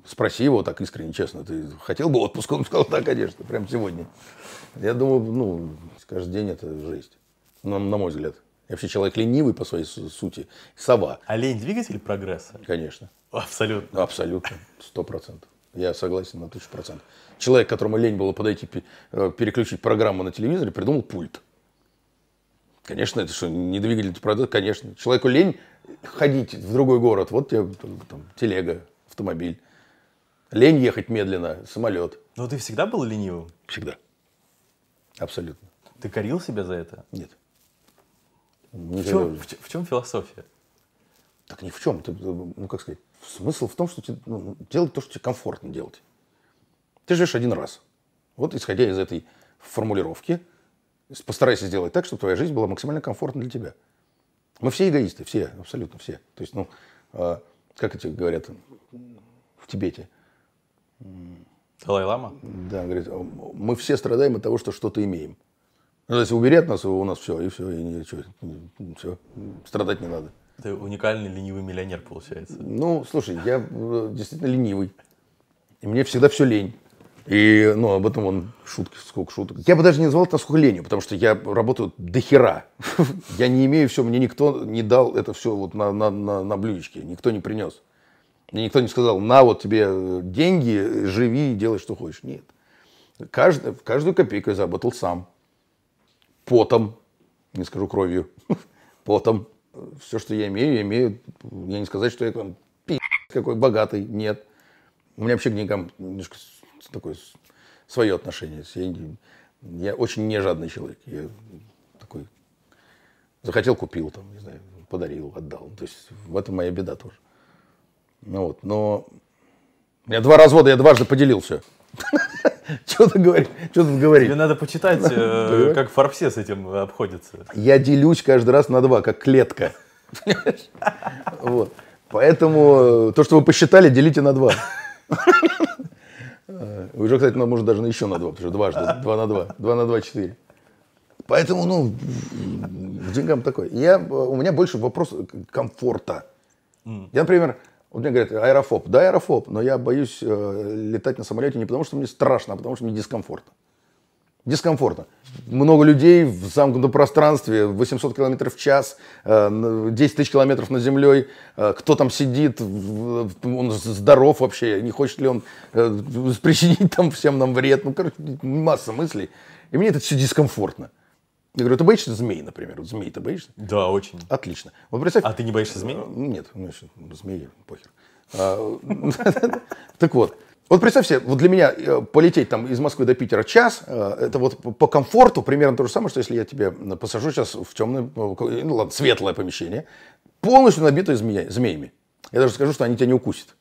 S1: Спроси его так искренне, честно, ты хотел бы отпуск? Он сказал, да, конечно, прям сегодня. Я думаю, ну, каждый день это жесть. На, на мой взгляд. Я вообще человек ленивый по своей сути. Сова. А лень двигатель прогресса? Конечно. Абсолютно. Абсолютно. Сто процентов. Я согласен на тысячу процентов человек, которому лень было подойти э, переключить программу на телевизоре, придумал пульт. Конечно, это что, не двигатель продукт, конечно. Человеку лень ходить в другой город. Вот тебе там, телега, автомобиль. Лень ехать медленно, самолет. Но ты всегда был ленивым? Всегда. Абсолютно. Ты корил себя за это? Нет. Не в, чем, в,
S2: в чем философия?
S1: Так ни в чем. Ты, э, ну, как сказать, смысл в том, что тебе, ну, делать то, что тебе комфортно делать. Ты живешь один раз. Вот исходя из этой формулировки, постарайся сделать так, чтобы твоя жизнь была максимально комфортна для тебя. Мы все эгоисты, все, абсолютно все. То есть, ну, а, как эти говорят в Тибете? Талай лама Да, говорит, мы все страдаем от того, что что-то имеем. Ну, то есть убери от нас, у нас все, и все, и ничего, все, страдать не надо. Ты уникальный ленивый миллионер, получается. Ну, слушай, я э, действительно ленивый. И мне всегда все лень. И, ну, об этом он шутки, сколько шуток. Я бы даже не назвал это сколько ленью, потому что я работаю до хера. Я не имею все, мне никто не дал это все вот на, на, на, на блюдечке, никто не принес. Мне никто не сказал, на вот тебе э, деньги, живи и делай, что хочешь. Нет. Каждый, каждую копейку я заработал сам. Потом, не скажу кровью, [LAUGHS] потом. Все, что я имею, я имею, я не сказать, что я там пи***, какой богатый, нет. У меня вообще к деньгам немножко такое свое отношение. Я, я очень жадный человек. Я такой захотел, купил, там, не знаю, подарил, отдал. То есть в этом моя беда тоже. Ну вот, но у меня два развода, я дважды поделил все. [LAUGHS] Что ты говоришь? Что ты говоришь? Тебе надо почитать, [LAUGHS] э, как Фарбсе с этим э, обходится. Я делюсь каждый раз на два, как клетка. [LAUGHS] Вот. Поэтому э, то, что вы посчитали, делите на два. Вы э, Уже, кстати, нам ну, можно даже на еще на два, потому что дважды, два на два, два на два, четыре. Поэтому, ну, к деньгам такой. Я, у меня больше вопрос комфорта. Я, например, вот мне говорят, аэрофоб. Да, аэрофоб, но я боюсь э, летать на самолете не потому, что мне страшно, а потому, что мне дискомфортно дискомфортно. Много людей в замкнутом пространстве, 800 километров в час, 10 э, тысяч километров над землей. Э, кто там сидит, он здоров вообще, не хочет ли он э, [LAUGHS] причинить там всем нам вред. Ну, короче, масса мыслей. И мне это все дискомфортно. Я говорю, ты боишься змей, например? змей ты боишься? Да, очень. Отлично. Вот представь... А ты не боишься змей? Нет, ну, змеи, похер. А, [LAUGHS] так вот, вот представь себе, вот для меня э, полететь там из Москвы до Питера час, э, это вот по комфорту примерно то же самое, что если я тебе посажу сейчас в темное, ну, ну ладно, светлое помещение, полностью набитое змея, змеями. Я даже скажу, что они тебя не укусят.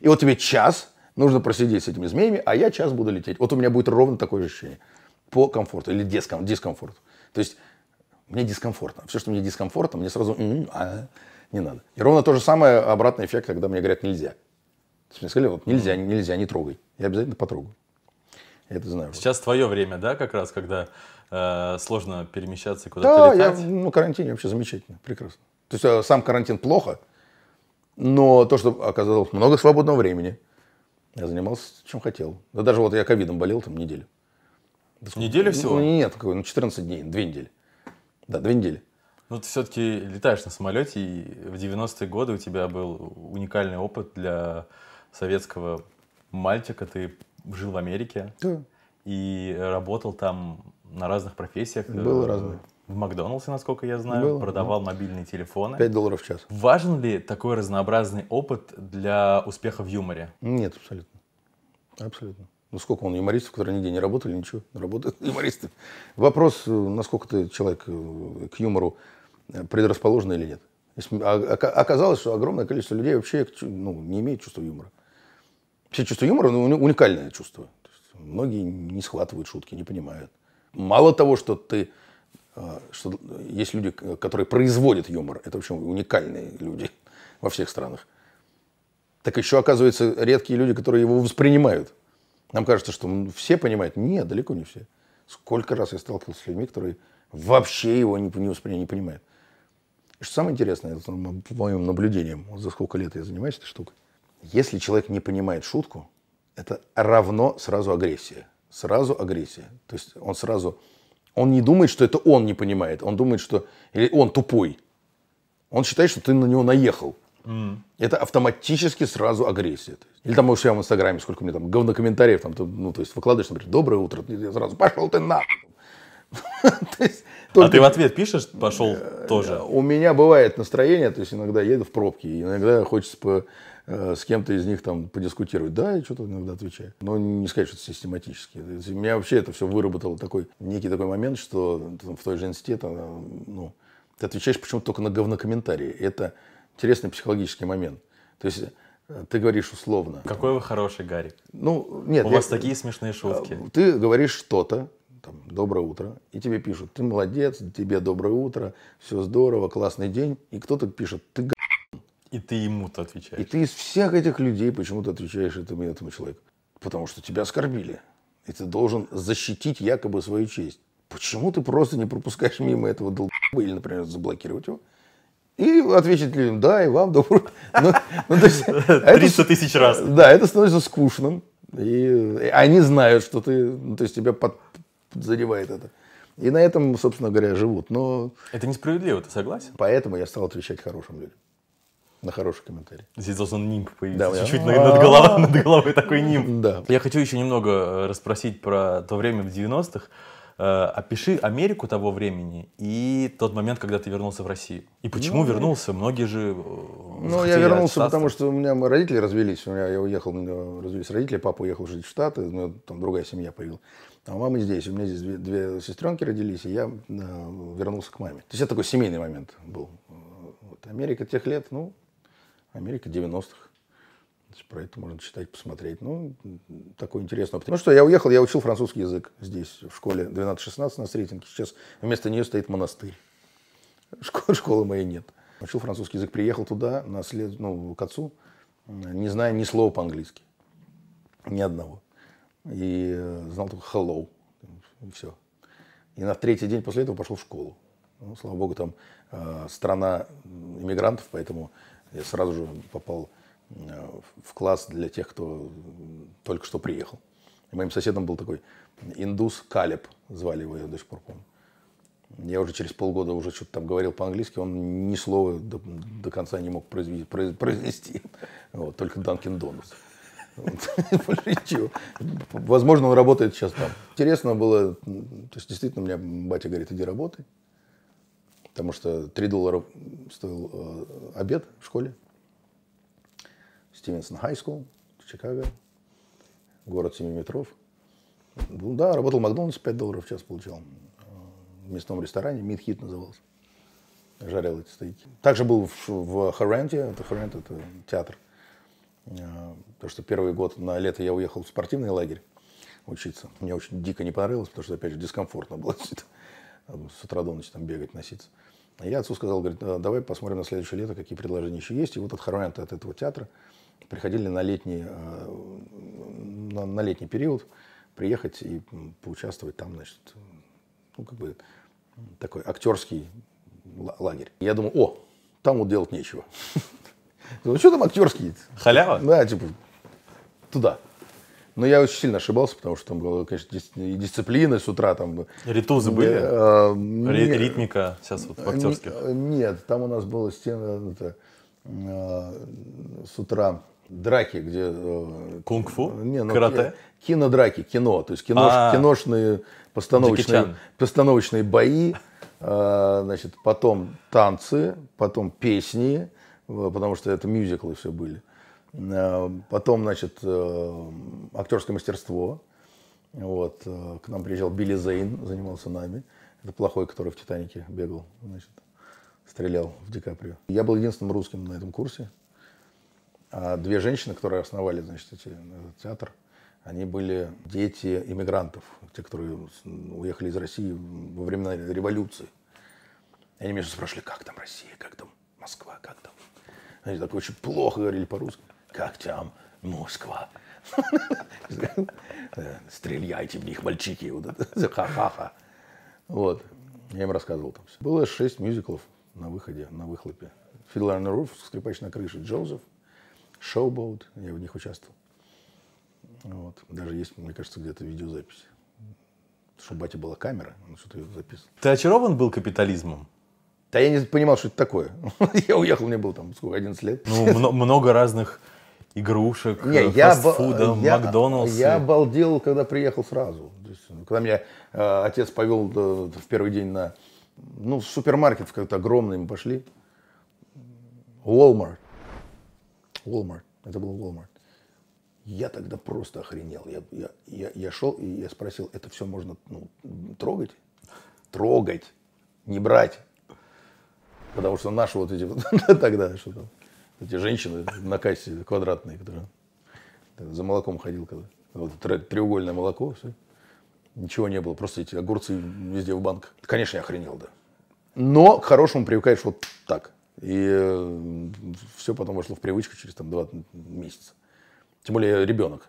S1: И вот тебе час нужно просидеть с этими змеями, а я час буду лететь. Вот у меня будет ровно такое же ощущение. По комфорту или диском, дискомфорту. То есть мне дискомфортно. Все, что мне дискомфортно, мне сразу «М-м-м, а, не надо. И ровно то же самое обратный эффект, когда мне говорят нельзя. Мне сказали, вот нельзя, нельзя, не трогай. Я обязательно потрогаю. Я это знаю.
S2: Сейчас твое время, да, как раз, когда э, сложно перемещаться
S1: куда-то да, летать? Да, ну, карантин вообще замечательно, прекрасно. То есть э, сам карантин плохо, но то, что оказалось много свободного времени, я занимался чем хотел. Да даже вот я ковидом болел там неделю. Неделю всего? Ну, нет, какой, ну 14 дней, две недели. Да, две недели.
S2: Ну, ты все-таки летаешь на самолете, и в 90-е годы у тебя был уникальный опыт для советского мальчика, ты жил в Америке да. и работал там на разных профессиях. Было разное. В Макдоналдсе, насколько я знаю, Было, продавал да. мобильные телефоны. 5 долларов в час. Важен ли такой разнообразный опыт для успеха в юморе?
S1: Нет, абсолютно. Абсолютно. Ну сколько он юмористов, которые нигде не работали, ничего, работают [LAUGHS] юмористы. Вопрос, э, насколько ты человек э, к юмору э, предрасположен или нет. А, оказалось, что огромное количество людей вообще ну, не имеет чувства юмора. Все чувство юмора ну, уникальное чувство. Многие не схватывают шутки, не понимают. Мало того, что ты э, что есть люди, которые производят юмор. Это вообще уникальные люди [LAUGHS] во всех странах. Так еще, оказывается, редкие люди, которые его воспринимают. Нам кажется, что ну, все понимают. Нет, далеко не все. Сколько раз я сталкивался с людьми, которые вообще его не, не, воспри... не понимают. И что самое интересное, это ну, по моим наблюдениям, за сколько лет я занимаюсь этой штукой, если человек не понимает шутку, это равно сразу агрессия. Сразу агрессия. То есть он сразу... Он не думает, что это он не понимает. Он думает, что... Или он тупой. Он считает, что ты на него наехал. Mm. Это автоматически сразу агрессия. Или там, может, я в Инстаграме, сколько мне там говнокомментариев, там, ну, то есть выкладываешь, например, «Доброе утро», я сразу «Пошел ты на!»
S2: [LAUGHS] А ты в
S1: ответ пишешь «Пошел тоже»? У меня бывает настроение, то есть иногда еду в пробке, иногда хочется Э, с кем-то из них там подискутировать. Да, я что-то иногда отвечаю. Но не сказать, что это систематически. У меня вообще это все выработало такой, некий такой момент, что в той же инсте, там, э, ну, ты отвечаешь почему-то только на говнокомментарии. Это интересный психологический момент. То есть э, ты говоришь условно. Какой вы хороший, Гарик. Ну, нет. У я, вас такие смешные шутки. Ты говоришь что-то, там, доброе утро, и тебе пишут, ты молодец, тебе доброе утро, все здорово, классный день, и кто-то пишет, ты и ты ему-то отвечаешь. И ты из всех этих людей почему-то отвечаешь этому, этому человеку. Потому что тебя оскорбили. И ты должен защитить якобы свою честь. Почему ты просто не пропускаешь мимо этого долба или, например, заблокировать его? И ответить людям, да, и вам доброго. [LAUGHS] Ну, ну, 30 [LAUGHS] а тысяч раз. Да, это становится скучным. И они знают, что ты, ну, то есть тебя под, задевает это. И на этом, собственно говоря, живут. Но... Это несправедливо, ты согласен? Поэтому я стал отвечать хорошим людям на хороший комментарий.
S2: Здесь должен нимб появиться. Да, Чуть-чуть над, голова, [LAUGHS] над головой такой нимб. Да. Я хочу еще немного э, расспросить про то время в 90-х. Э, опиши Америку того времени и тот момент, когда ты вернулся в Россию. И почему ну, вернулся? Многие же э, Ну, я вернулся, потому
S1: что у меня мои родители развелись. У меня, я уехал, развелись родители, папа уехал жить в Штаты, у меня там другая семья появилась. А мама здесь. У меня здесь две, две сестренки родились, и я вернулся к маме. То есть это такой семейный момент был. Вот. Америка тех лет, ну, Америка 90-х. Про это можно читать, посмотреть. Ну, такое интересное. Ну что я уехал, я учил французский язык здесь, в школе 12-16 на Сретенке. Сейчас вместо нее стоит монастырь. Школы, [LAUGHS] школы моей нет. Учил французский язык, приехал туда, на след, ну, к отцу, не зная ни слова по-английски. Ни одного. И э, знал только hello. И все. И на третий день после этого пошел в школу. Ну, слава богу, там э, страна иммигрантов, поэтому я сразу же попал э, в класс для тех, кто только что приехал. И моим соседом был такой индус Калеб, звали его, я до сих пор помню. Я уже через полгода уже что-то там говорил по-английски, он ни слова до, до конца не мог произвести, произнести. Вот, только Данкин Донус. [LAUGHS] Возможно, он работает сейчас там. Интересно было, то есть действительно, у меня батя говорит, иди работай. Потому что 3 доллара стоил э, обед в школе. Стивенсон Хай Скул, Чикаго, город 7 метров. Ну, да, работал Макдональдс, 5 долларов в час получал. Э, в местном ресторане, Мидхит назывался. Жарил эти стейки. Также был в, Хоренте, это Хорент это театр. Э, потому что первый год на лето я уехал в спортивный лагерь учиться. Мне очень дико не понравилось, потому что, опять же, дискомфортно было. Э, с утра до ночи там бегать, носиться. я отцу сказал, говорит, давай посмотрим на следующее лето, какие предложения еще есть. И вот от Харвента, от этого театра, приходили на летний, э, на, на летний период приехать и поучаствовать там, значит, ну, как бы такой актерский лагерь. Я думал, о, там вот делать нечего. [LAUGHS] Ну, что там актерский? Халява? Да, типа, туда. Но ну, я очень сильно ошибался, потому что там была, конечно, и дисциплина с утра. Там, Ритузы были? Э, э, нет, Ритмика сейчас вот в э, актерских? Э, нет, там у нас было стена, это, э, с утра драки, где... Э, Кунг-фу? Не, ну, Карате? Кинодраки, кино. То есть кинош, А-а-а. киношные постановочные, постановочные бои. Э, значит, потом танцы, потом песни, э, потому что это мюзиклы все были. Э, потом, значит, э, актерское мастерство. Вот. Э, к нам приезжал Билли Зейн, занимался нами. Это плохой, который в «Титанике» бегал, значит, стрелял в Ди Каприо. Я был единственным русским на этом курсе. А две женщины, которые основали, значит, эти, этот театр, они были дети иммигрантов, те, которые уехали из России во времена революции. И они меня спрашивали, как там Россия, как там Москва, как там. Они так очень плохо говорили по-русски как там Москва? Стреляйте в них, мальчики. Ха-ха-ха. Вот. Я им рассказывал там все. Было шесть мюзиклов на выходе, на выхлопе. Fiddler on the Roof, Скрипач на крыше, Джозеф, Showboat. Я в них участвовал. Вот. Даже есть, мне кажется, где-то видеозапись. Что у бати была камера, он что-то ее записывал.
S2: Ты очарован был капитализмом?
S1: Да я не понимал, что это такое. [LAUGHS] я уехал, мне было там сколько, 11 лет. Ну, много разных игрушек, Не, э, фастфуда, я, Макдоналдса? Я обалдел, когда приехал сразу. Когда меня э, отец повел э, в первый день на ну, супермаркет какой-то огромный, мы пошли. Walmart. Walmart. Это был Walmart. Я тогда просто охренел. Я, я, я, я шел и я спросил, это все можно ну, трогать? Трогать, не брать. Потому что наши вот эти вот [LAUGHS] тогда что то эти женщины на кассе квадратные, которые за молоком ходил, когда вот, треугольное молоко, все. Ничего не было, просто эти огурцы везде в банк. Конечно, я охренел, да. Но к хорошему привыкаешь вот так. И э, все потом вошло в привычку через там два месяца. Тем более я ребенок.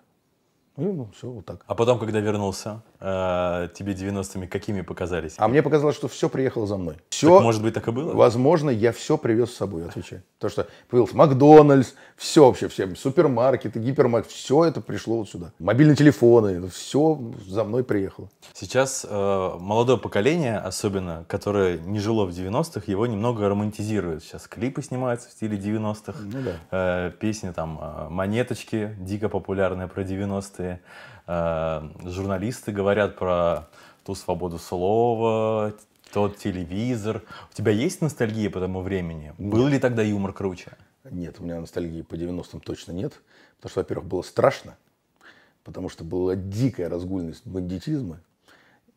S1: И, ну, все вот так. А потом,
S2: когда вернулся? э, тебе 90-ми какими показались? А мне
S1: показалось, что все приехало за мной. Все, так, может быть, так и было? Возможно, я все привез с собой, отвечаю. То, что появился Макдональдс, все вообще, все супермаркеты, гипермаркеты, все это пришло вот сюда. Мобильные телефоны, ну, все за мной приехало.
S2: Сейчас э, молодое поколение, особенно, которое не жило в 90-х, его немного романтизируют. Сейчас клипы снимаются в стиле 90-х, ну, да. э, песни там э, «Монеточки», дико популярные про 90-е. Э, журналисты говорят про ту свободу слова, тот телевизор.
S1: У тебя есть ностальгия по тому времени? Нет. Был ли тогда юмор круче? Нет, у меня ностальгии по 90-м точно нет. Потому что, во-первых, было страшно, потому что была дикая разгульность бандитизма.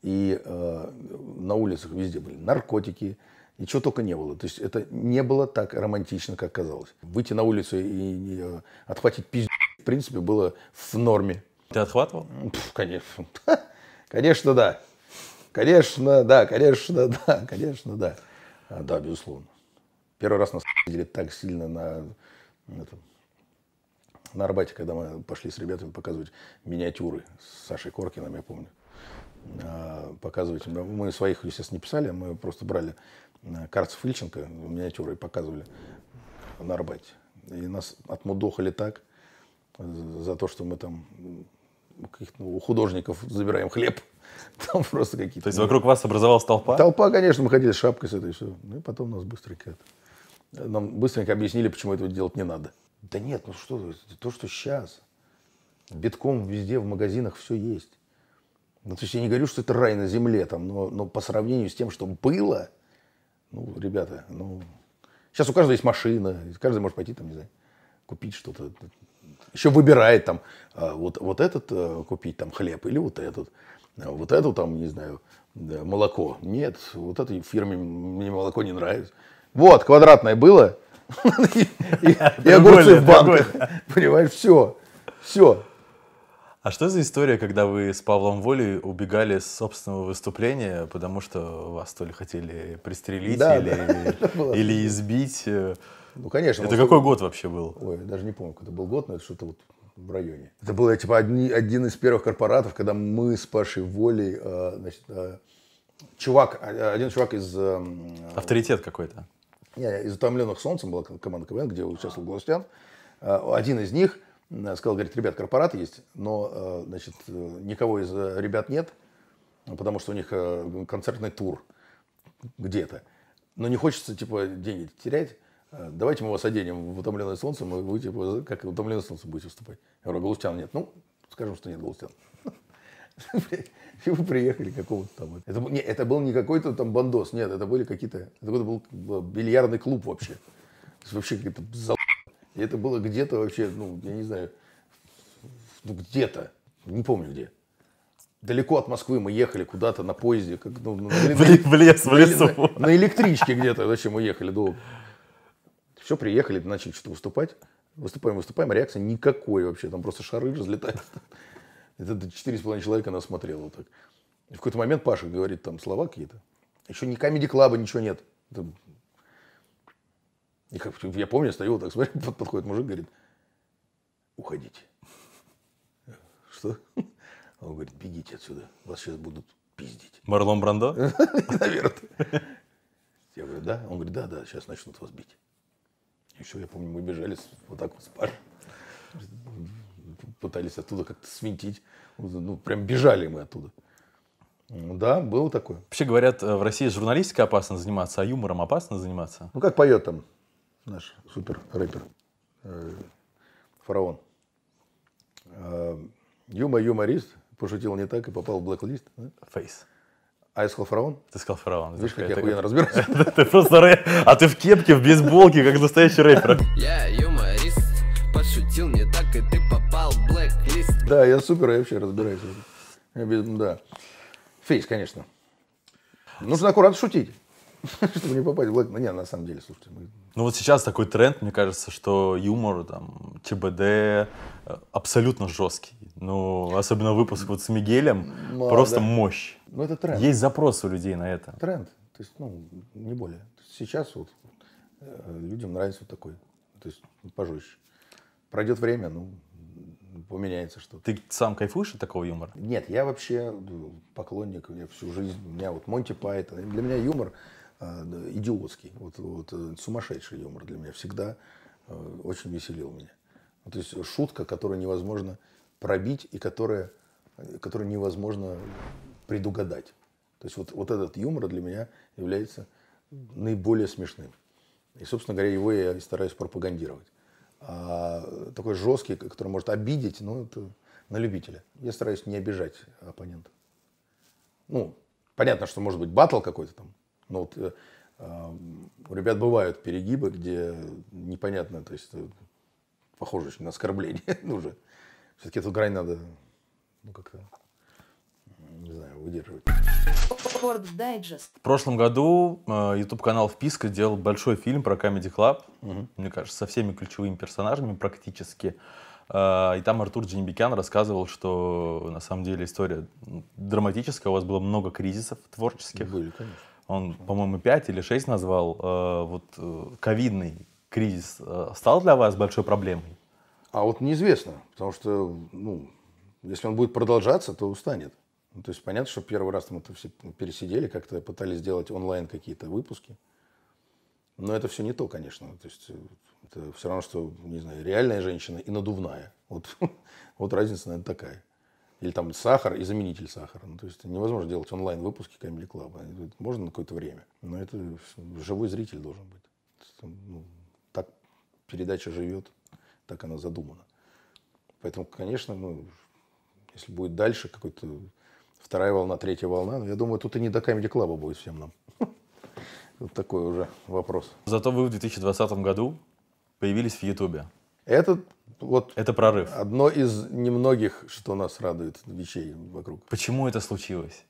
S1: И э, на улицах везде были наркотики, и чего только не было. То есть это не было так романтично, как казалось. Выйти на улицу и, и, и э, отхватить пиздец, в принципе, было в норме. Ты отхватывал? Пф, конечно. [LAUGHS] Конечно, да. Конечно, да, конечно, [LAUGHS] да, конечно, да. А, да, безусловно. Первый раз нас видели так сильно на, на, на Арбате, когда мы пошли с ребятами показывать миниатюры с Сашей Коркиным, я помню. А, показывать. Мы своих, естественно, не писали, мы просто брали э, Карцев Ильченко, миниатюры, и показывали на Арбате. И нас отмудохали так э, за то, что мы там ну, у художников забираем хлеб. [LAUGHS] Там просто какие-то... То есть ну. вокруг вас образовалась толпа? Толпа, конечно, мы ходили с шапкой с этой, все. Ну и потом нас быстренько... Нам быстренько объяснили, почему этого делать не надо. Да нет, ну что, то, что сейчас. Битком везде, в магазинах все есть. Ну, то есть я не говорю, что это рай на земле, там, но, но по сравнению с тем, что было, ну, ребята, ну, сейчас у каждого есть машина, каждый может пойти, там, не знаю, купить что-то, еще выбирает там а, вот, вот этот э, купить там хлеб или вот этот, а вот эту там, не знаю, молоко. Нет, вот этой фирме мне молоко не нравится. Вот, квадратное было, [LAUGHS] и огурцы в банках. [LAUGHS] Понимаешь, все, все. А что за история, когда вы с
S2: Павлом Волей убегали с собственного выступления, потому что вас то ли хотели пристрелить или, [LAUGHS] или
S1: избить? Э, ну, конечно. Это какой год вообще был? Ой, я даже не помню, какой это был год, но это что-то вот в районе. Это был типа одни, один из первых корпоратов, когда мы с Пашей Волей, э, значит, э, чувак, а, один чувак из... Э, Авторитет какой-то. Не, из «Утомленных солнцем» была команда КВН, где участвовал Голостян. Э, один из них э, сказал, говорит, ребят, корпорат есть, но, э, значит, никого из ребят нет, потому что у них концертный тур где-то. Но не хочется, типа, деньги терять. Э, давайте мы вас оденем в утомленное солнце, мы вы типа, как утомленное солнце будете выступать. Я говорю, Галустян нет. Ну, скажем, что нет Галустян. [LAUGHS] И вы приехали какого-то там. Это, не, это был не какой-то там бандос, нет, это были какие-то... Это был бильярдный клуб вообще. вообще какие-то за... И это было где-то вообще, ну, я не знаю, ну, где-то, не помню где. Далеко от Москвы мы ехали куда-то на поезде, как, ну, ну на, [LAUGHS] в, лес, в лесу. На, на электричке где-то, зачем мы ехали долго. Все, приехали, начали что-то выступать. Выступаем, выступаем, а реакции никакой вообще. Там просто шары взлетают. [LAUGHS] Это четыре с половиной человека нас смотрело так. И в какой-то момент Паша говорит там слова какие-то. Еще ни комеди клаба, ничего нет. И как, я помню, я стою вот так, [LAUGHS] смотрю, под, подходит мужик, говорит, уходите. [LAUGHS] Что? Он говорит, бегите отсюда, вас сейчас будут
S2: пиздить. Марлон Брандо? Наверное.
S1: Я говорю, да? Он говорит, да, да, сейчас начнут вас бить. Еще я помню, мы бежали вот так вот с пар. Пытались оттуда как-то свинтить. Ну, прям
S2: бежали мы оттуда. Ну да, было такое. Вообще говорят, э, в России журналистика опасно заниматься, а юмором опасно заниматься.
S1: Ну, как поет там наш супер рэпер э, Фараон. Э, юма юморист пошутил не так и попал в блэк-лист. Фейс. Да? А я сказал фараон? Ты сказал фараон. Видишь, как я охуенно разбираюсь. [LAUGHS] Ты просто рэп. А ты в кепке, в бейсболке, как настоящий рэпер. Я юморист, пошутил не так, и ты попал в блэк-лист. Да, я супер, я вообще разбираюсь. Ну да. Фейс, конечно. Нужно аккуратно шутить, [LAUGHS] чтобы не попасть в блэк. Ну, не, на самом деле, слушайте, мы
S2: ну вот сейчас такой тренд, мне кажется, что юмор, там, ТБД э, абсолютно жесткий. Ну, особенно выпуск вот с Мигелем, ну, а, просто да. мощь. Ну это тренд. Есть запрос у людей на это. Тренд,
S1: то есть, ну, не более. Сейчас вот э, людям нравится вот такой, то есть пожестче. Пройдет время, ну, поменяется что-то. Ты сам кайфуешь от такого юмора? Нет, я вообще ну, поклонник, я всю жизнь, у меня вот Монти Пайтон, для меня юмор — Э, идиотский, вот, вот э, сумасшедший юмор для меня всегда э, очень веселил меня. То есть шутка, которую невозможно пробить и которая, которую невозможно предугадать. То есть вот, вот этот юмор для меня является наиболее смешным. И, собственно говоря, его я и стараюсь пропагандировать. А такой жесткий, который может обидеть, ну, это на любителя. Я стараюсь не обижать оппонента. Ну, понятно, что может быть батл какой-то там, ну, вот, э, эм, у ребят бывают перегибы, где непонятно, то есть э, похоже на оскорбление [LAUGHS] уже. Все-таки эту грань надо ну, как-то, не знаю, выдерживать.
S3: В
S1: прошлом году э,
S2: YouTube-канал «Вписка» делал большой фильм про Comedy Club, угу. мне кажется, со всеми ключевыми персонажами практически. И там Артур Дженебекян рассказывал, что на самом деле история драматическая, у вас было много кризисов творческих. Были, конечно. Он, по-моему, 5 или 6 назвал. Э, вот э, ковидный кризис э, стал для вас большой проблемой?
S1: А вот неизвестно, потому что, ну, если он будет продолжаться, то устанет. Ну, то есть понятно, что первый раз мы это все пересидели, как-то пытались сделать онлайн какие-то выпуски. Но это все не то, конечно. То есть это все равно, что, не знаю, реальная женщина и надувная. Вот, [LAUGHS] вот разница, наверное, такая. Или там сахар и заменитель сахара. Ну, то есть невозможно делать онлайн-выпуски Comedy Club. Можно на какое-то время. Но это живой зритель должен быть. Ну, так передача живет, так она задумана. Поэтому, конечно, ну, если будет дальше какой-то вторая волна, третья волна, ну, я думаю, тут и не до Comedy Club будет всем нам. [LAUGHS] Вот такой уже вопрос.
S2: Зато вы в 2020 году появились
S1: в Ютубе. Это вот это прорыв. Одно из немногих, что нас радует, вещей вокруг.
S2: Почему это случилось?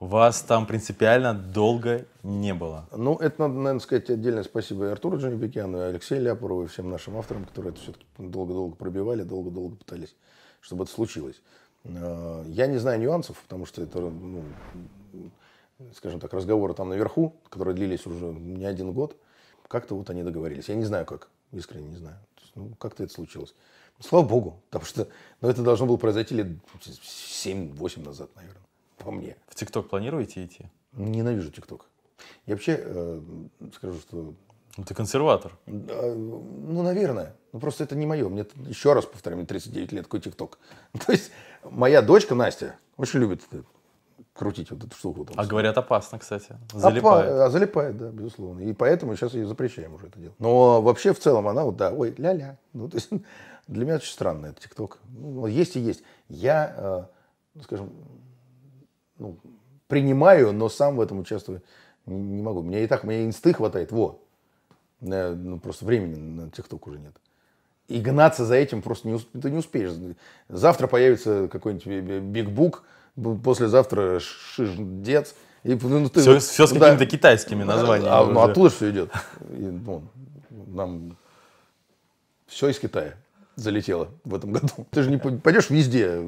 S2: Вас там принципиально долго не было.
S1: Ну, это надо, наверное, сказать отдельное спасибо и Артуру Джанибекяну, и Алексею Ляпорову, и всем нашим авторам, которые это все-таки долго-долго пробивали, долго-долго пытались, чтобы это случилось. А, я не знаю нюансов, потому что это, ну, скажем так, разговоры там наверху, которые длились уже не один год. Как-то вот они договорились. Я не знаю как, искренне не знаю. Ну, как-то это случилось. Слава богу, потому что ну, это должно было произойти лет 7-8 ну, типа, назад, наверное, по мне. В ТикТок планируете идти? Ненавижу ТикТок. Я вообще э, скажу, что...
S2: Ну, ты консерватор.
S1: Э, ну, наверное. Ну, просто это не мое. Мне, еще раз повторяю мне 39 лет, какой ТикТок. [LAUGHS] То есть, моя дочка Настя очень любит крутить вот эту штуку. Там, а говорят, опасно,
S2: кстати. Залипает.
S1: Опа- залипает, да, безусловно. И поэтому сейчас ее запрещаем уже это дело. Но вообще в целом она вот, да, ой, ля-ля. Ну, то есть, [LAUGHS] для меня очень странно это ТикТок. Ну, есть и есть. Я, э, ну, скажем, ну, принимаю, но сам в этом участвую не, не могу. Мне и так, мне инсты хватает, во. Э, ну, просто времени на ТикТок уже нет. И гнаться за этим просто не, ты не успеешь. Завтра появится какой-нибудь э, бигбук, послезавтра шиждец. И, ну, ну ты, все, все с какими-то да, китайскими названиями. А, уже. ну, оттуда все идет. И, ну, нам все из Китая залетело в этом году. Ты же не пойдешь везде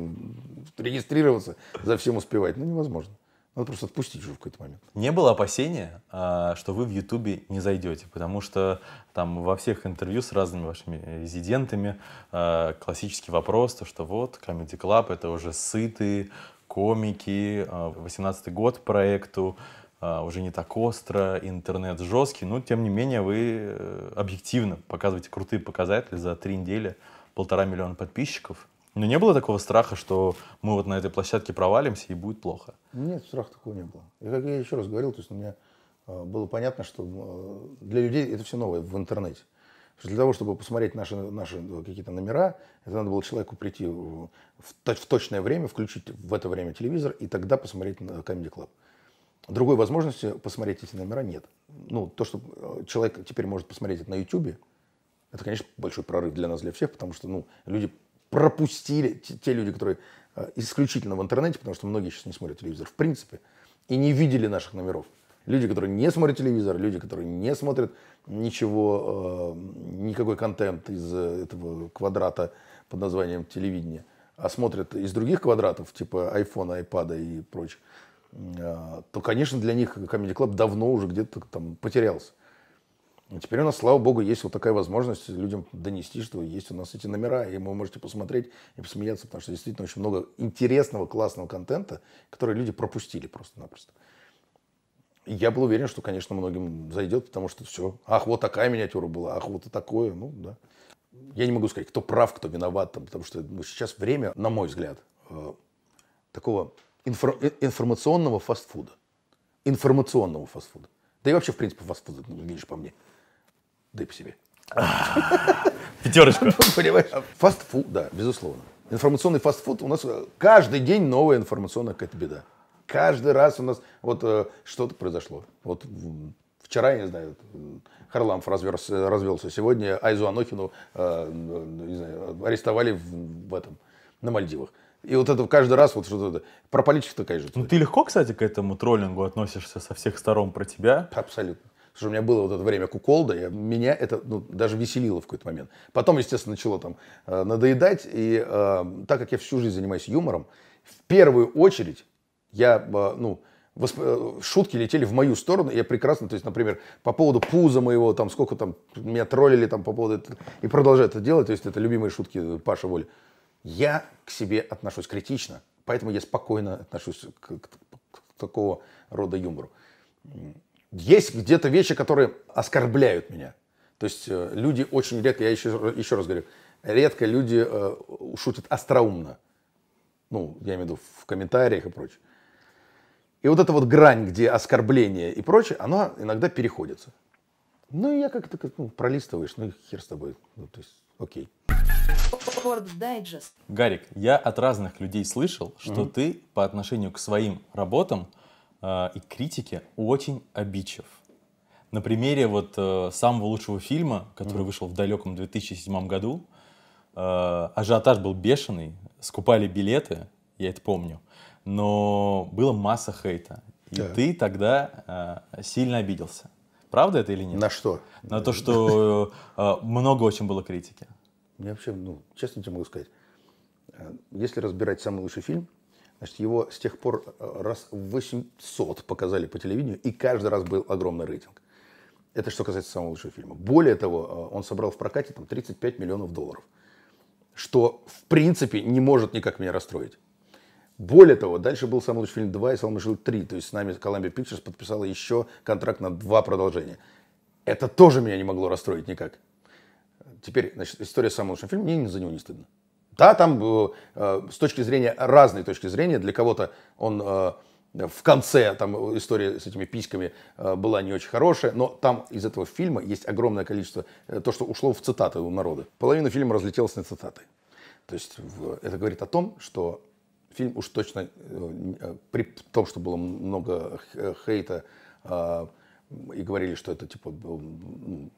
S1: регистрироваться, за всем успевать. Ну, невозможно. Надо просто отпустить уже в какой-то момент. Не было опасения, а, что вы в
S2: Ютубе не зайдете, потому что там во всех интервью с разными вашими резидентами а, классический вопрос, то что вот Comedy Club это уже сытые, комики, 18-й а, год проекту, а, уже не так остро, интернет жесткий, но тем не менее вы э, объективно показываете крутые показатели за три недели, полтора миллиона подписчиков. Но не было такого страха, что мы вот на этой площадке провалимся и будет плохо?
S1: Нет, страха такого не было. И как я еще раз говорил, то есть у меня а, было понятно, что э, для людей это все новое в интернете. Что для того, чтобы посмотреть наши, наши ну, какие-то номера, это надо было человеку прийти в, в, в точное время, включить в это время телевизор и тогда посмотреть на Comedy Club. Другой возможности посмотреть эти номера нет. Ну, то, что э, человек теперь может посмотреть это на YouTube, это, конечно, большой прорыв для нас, для всех, потому что ну, люди пропустили, те, те люди, которые э, исключительно в интернете, потому что многие сейчас не смотрят телевизор в принципе, и не видели наших номеров. Люди, которые не смотрят телевизор, люди, которые не смотрят ничего, э, никакой контент из э, этого квадрата под названием телевидение, а смотрят из других квадратов, типа айфона, айпада и прочих, э, то, конечно, для них Comedy Club давно уже где-то там потерялся. И теперь у нас, слава богу, есть вот такая возможность людям донести, что есть у нас эти номера, и вы можете посмотреть и посмеяться, потому что действительно очень много интересного, классного контента, который люди пропустили просто-напросто. Я был уверен, что, конечно, многим зайдет, потому что все. Ах, вот такая миниатюра была, ах, вот и такое. Ну, да. Я не могу сказать, кто прав, кто виноват, там, потому что ну, сейчас время, на мой взгляд, э, такого инфор э, информационного фастфуда. Информационного фастфуда. Да и вообще, в принципе, фастфуда, ну, видишь, по мне. Да и по себе. [LAUGHS] Пятерочка. Ну, понимаешь? Фастфуд, да, безусловно. Информационный фастфуд у нас э, каждый день новая информационная какая-то беда каждый раз у нас вот э, что-то произошло. Вот вчера, я не знаю, Харламф разверз, э, развелся, сегодня Айзу Анохину э, не знаю, арестовали в, в этом, на Мальдивах. И вот это каждый раз вот что-то... Про политику такая же. Ну ты легко, кстати, к этому троллингу относишься со всех сторон про тебя? Абсолютно. Что у меня было вот это время куколда, я, меня это ну, даже веселило в какой-то момент. Потом, естественно, начало там надоедать, и э, так как я всю жизнь занимаюсь юмором, в первую очередь я, э, ну, восп... Э, шутки летели в мою сторону, я прекрасно, то есть, например, по поводу пуза моего, там, сколько там, меня троллили там по поводу этого, и продолжают это делать, то есть, это любимые шутки э, Паша Воли. Я к себе отношусь критично, поэтому я спокойно отношусь к, к, к такого рода юмору. Есть где-то вещи, которые оскорбляют меня. То есть люди очень редко, я еще, еще раз говорю, редко люди э, шутят остроумно. Ну, я имею в виду в комментариях и прочее. И вот эта вот грань, где оскорбление и прочее, она иногда переходится. Ну, и я как-то ну, пролистываешь, ну, хер с тобой. Ну, то есть, окей.
S2: Гарик, я от разных людей слышал, что угу. ты по отношению к своим работам э, и критике очень обидчив. На примере вот э, самого лучшего фильма, который угу. вышел в далеком 2007 году, э, ажиотаж был бешеный, скупали билеты, я это помню но было масса хейта. И да. ты тогда э, сильно обиделся. Правда это или нет? На что? На то, что э, много очень было критики.
S1: Мне вообще, ну, честно тебе могу сказать, э, если разбирать самый лучший фильм, значит, его с тех пор э, раз 800 показали по телевидению, и каждый раз был огромный рейтинг. Это что касается самого лучшего фильма. Более того, э, он собрал в прокате там, 35 миллионов долларов, что в принципе не может никак меня расстроить. Более того, дальше был «Самый лучший фильм 2» и «Самый лучший фильм 3». То есть с нами Columbia Pictures подписала еще контракт на два продолжения. Это тоже меня не могло расстроить никак. Теперь, значит, история с самым лучшим фильмом, мне за него не стыдно. Да, там э, э с точки зрения, разной точки зрения, для кого-то он э, в конце, там история с этими письками э, была не очень хорошая, но там из этого фильма есть огромное количество, э, то, что ушло в цитаты у народа. Половина фильма разлетелась на цитаты. То есть в, это говорит о том, что фильм уж точно, э, при том, что было много э, хейта, а, и говорили, что это типа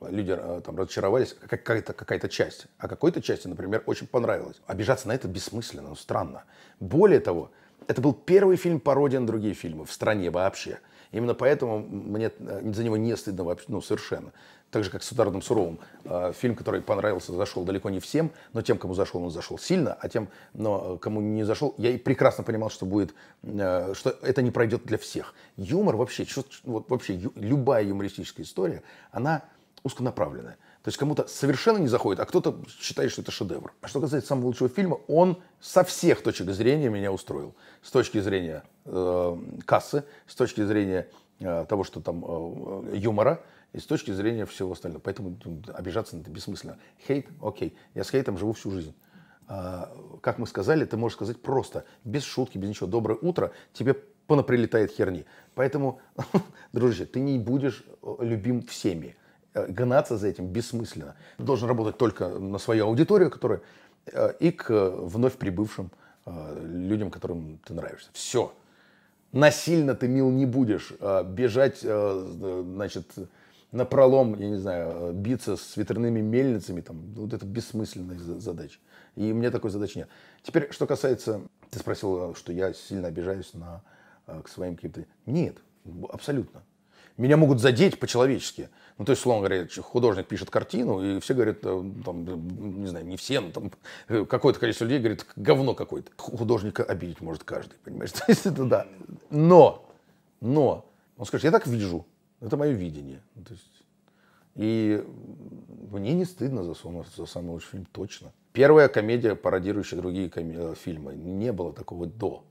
S1: люди а, там разочаровались, а какая-то какая-то часть, а какой-то части, например, очень понравилось. Обижаться на это бессмысленно, ну, странно. Более того, это был первый фильм пародия на другие фильмы в стране вообще. Именно поэтому мне э, за него не стыдно вообще, ну, совершенно так же, как с ударным суровым. Э, фильм, который понравился, зашел далеко не всем, но тем, кому зашел, он зашел сильно, а тем, но э, кому не зашел, я и прекрасно понимал, что будет, э, что это не пройдет для всех. Юмор вообще, вот вообще любая юмористическая история, она узконаправленная. То есть кому-то совершенно не заходит, а кто-то считает, что это шедевр. А что касается самого лучшего фильма, он со всех точек зрения меня устроил. С точки зрения э, кассы, с точки зрения э, того, что там э, юмора, и с точки зрения всего остального. Поэтому ну, обижаться на это бессмысленно. Хейт, окей, я с хейтом живу всю жизнь. А, как мы сказали, ты можешь сказать просто, без шутки, без ничего. Доброе утро, тебе понаприлетает херни. Поэтому, [LAUGHS] дружище, ты не будешь э, любим всеми. Э, гнаться за этим бессмысленно. Ты должен работать только на свою аудиторию, которая э, и к вновь прибывшим людям, которым ты нравишься. Все. Насильно ты мил не будешь. Бежать, значит, на пролом, я не знаю, э, биться с ветряными мельницами, там, вот это бессмысленная задача. И у меня такой задачи нет. Теперь, что касается, ты спросил, э, что я сильно обижаюсь на, э, к своим каким-то... Нет, абсолютно. Меня могут задеть по-человечески. Ну, то есть, словно говоря, художник пишет картину, и все говорят, там, не знаю, не все, но там какое-то количество людей говорит, говно какое-то. Художника обидеть может каждый, понимаешь? [LAUGHS] То есть, это да. Но, но, он скажет, я так вижу, это мое видение. Ну, то есть, и мне не стыдно за, за самый лучший фильм, точно. Первая комедия, пародирующая другие коме- э, фильмы. Не было такого до.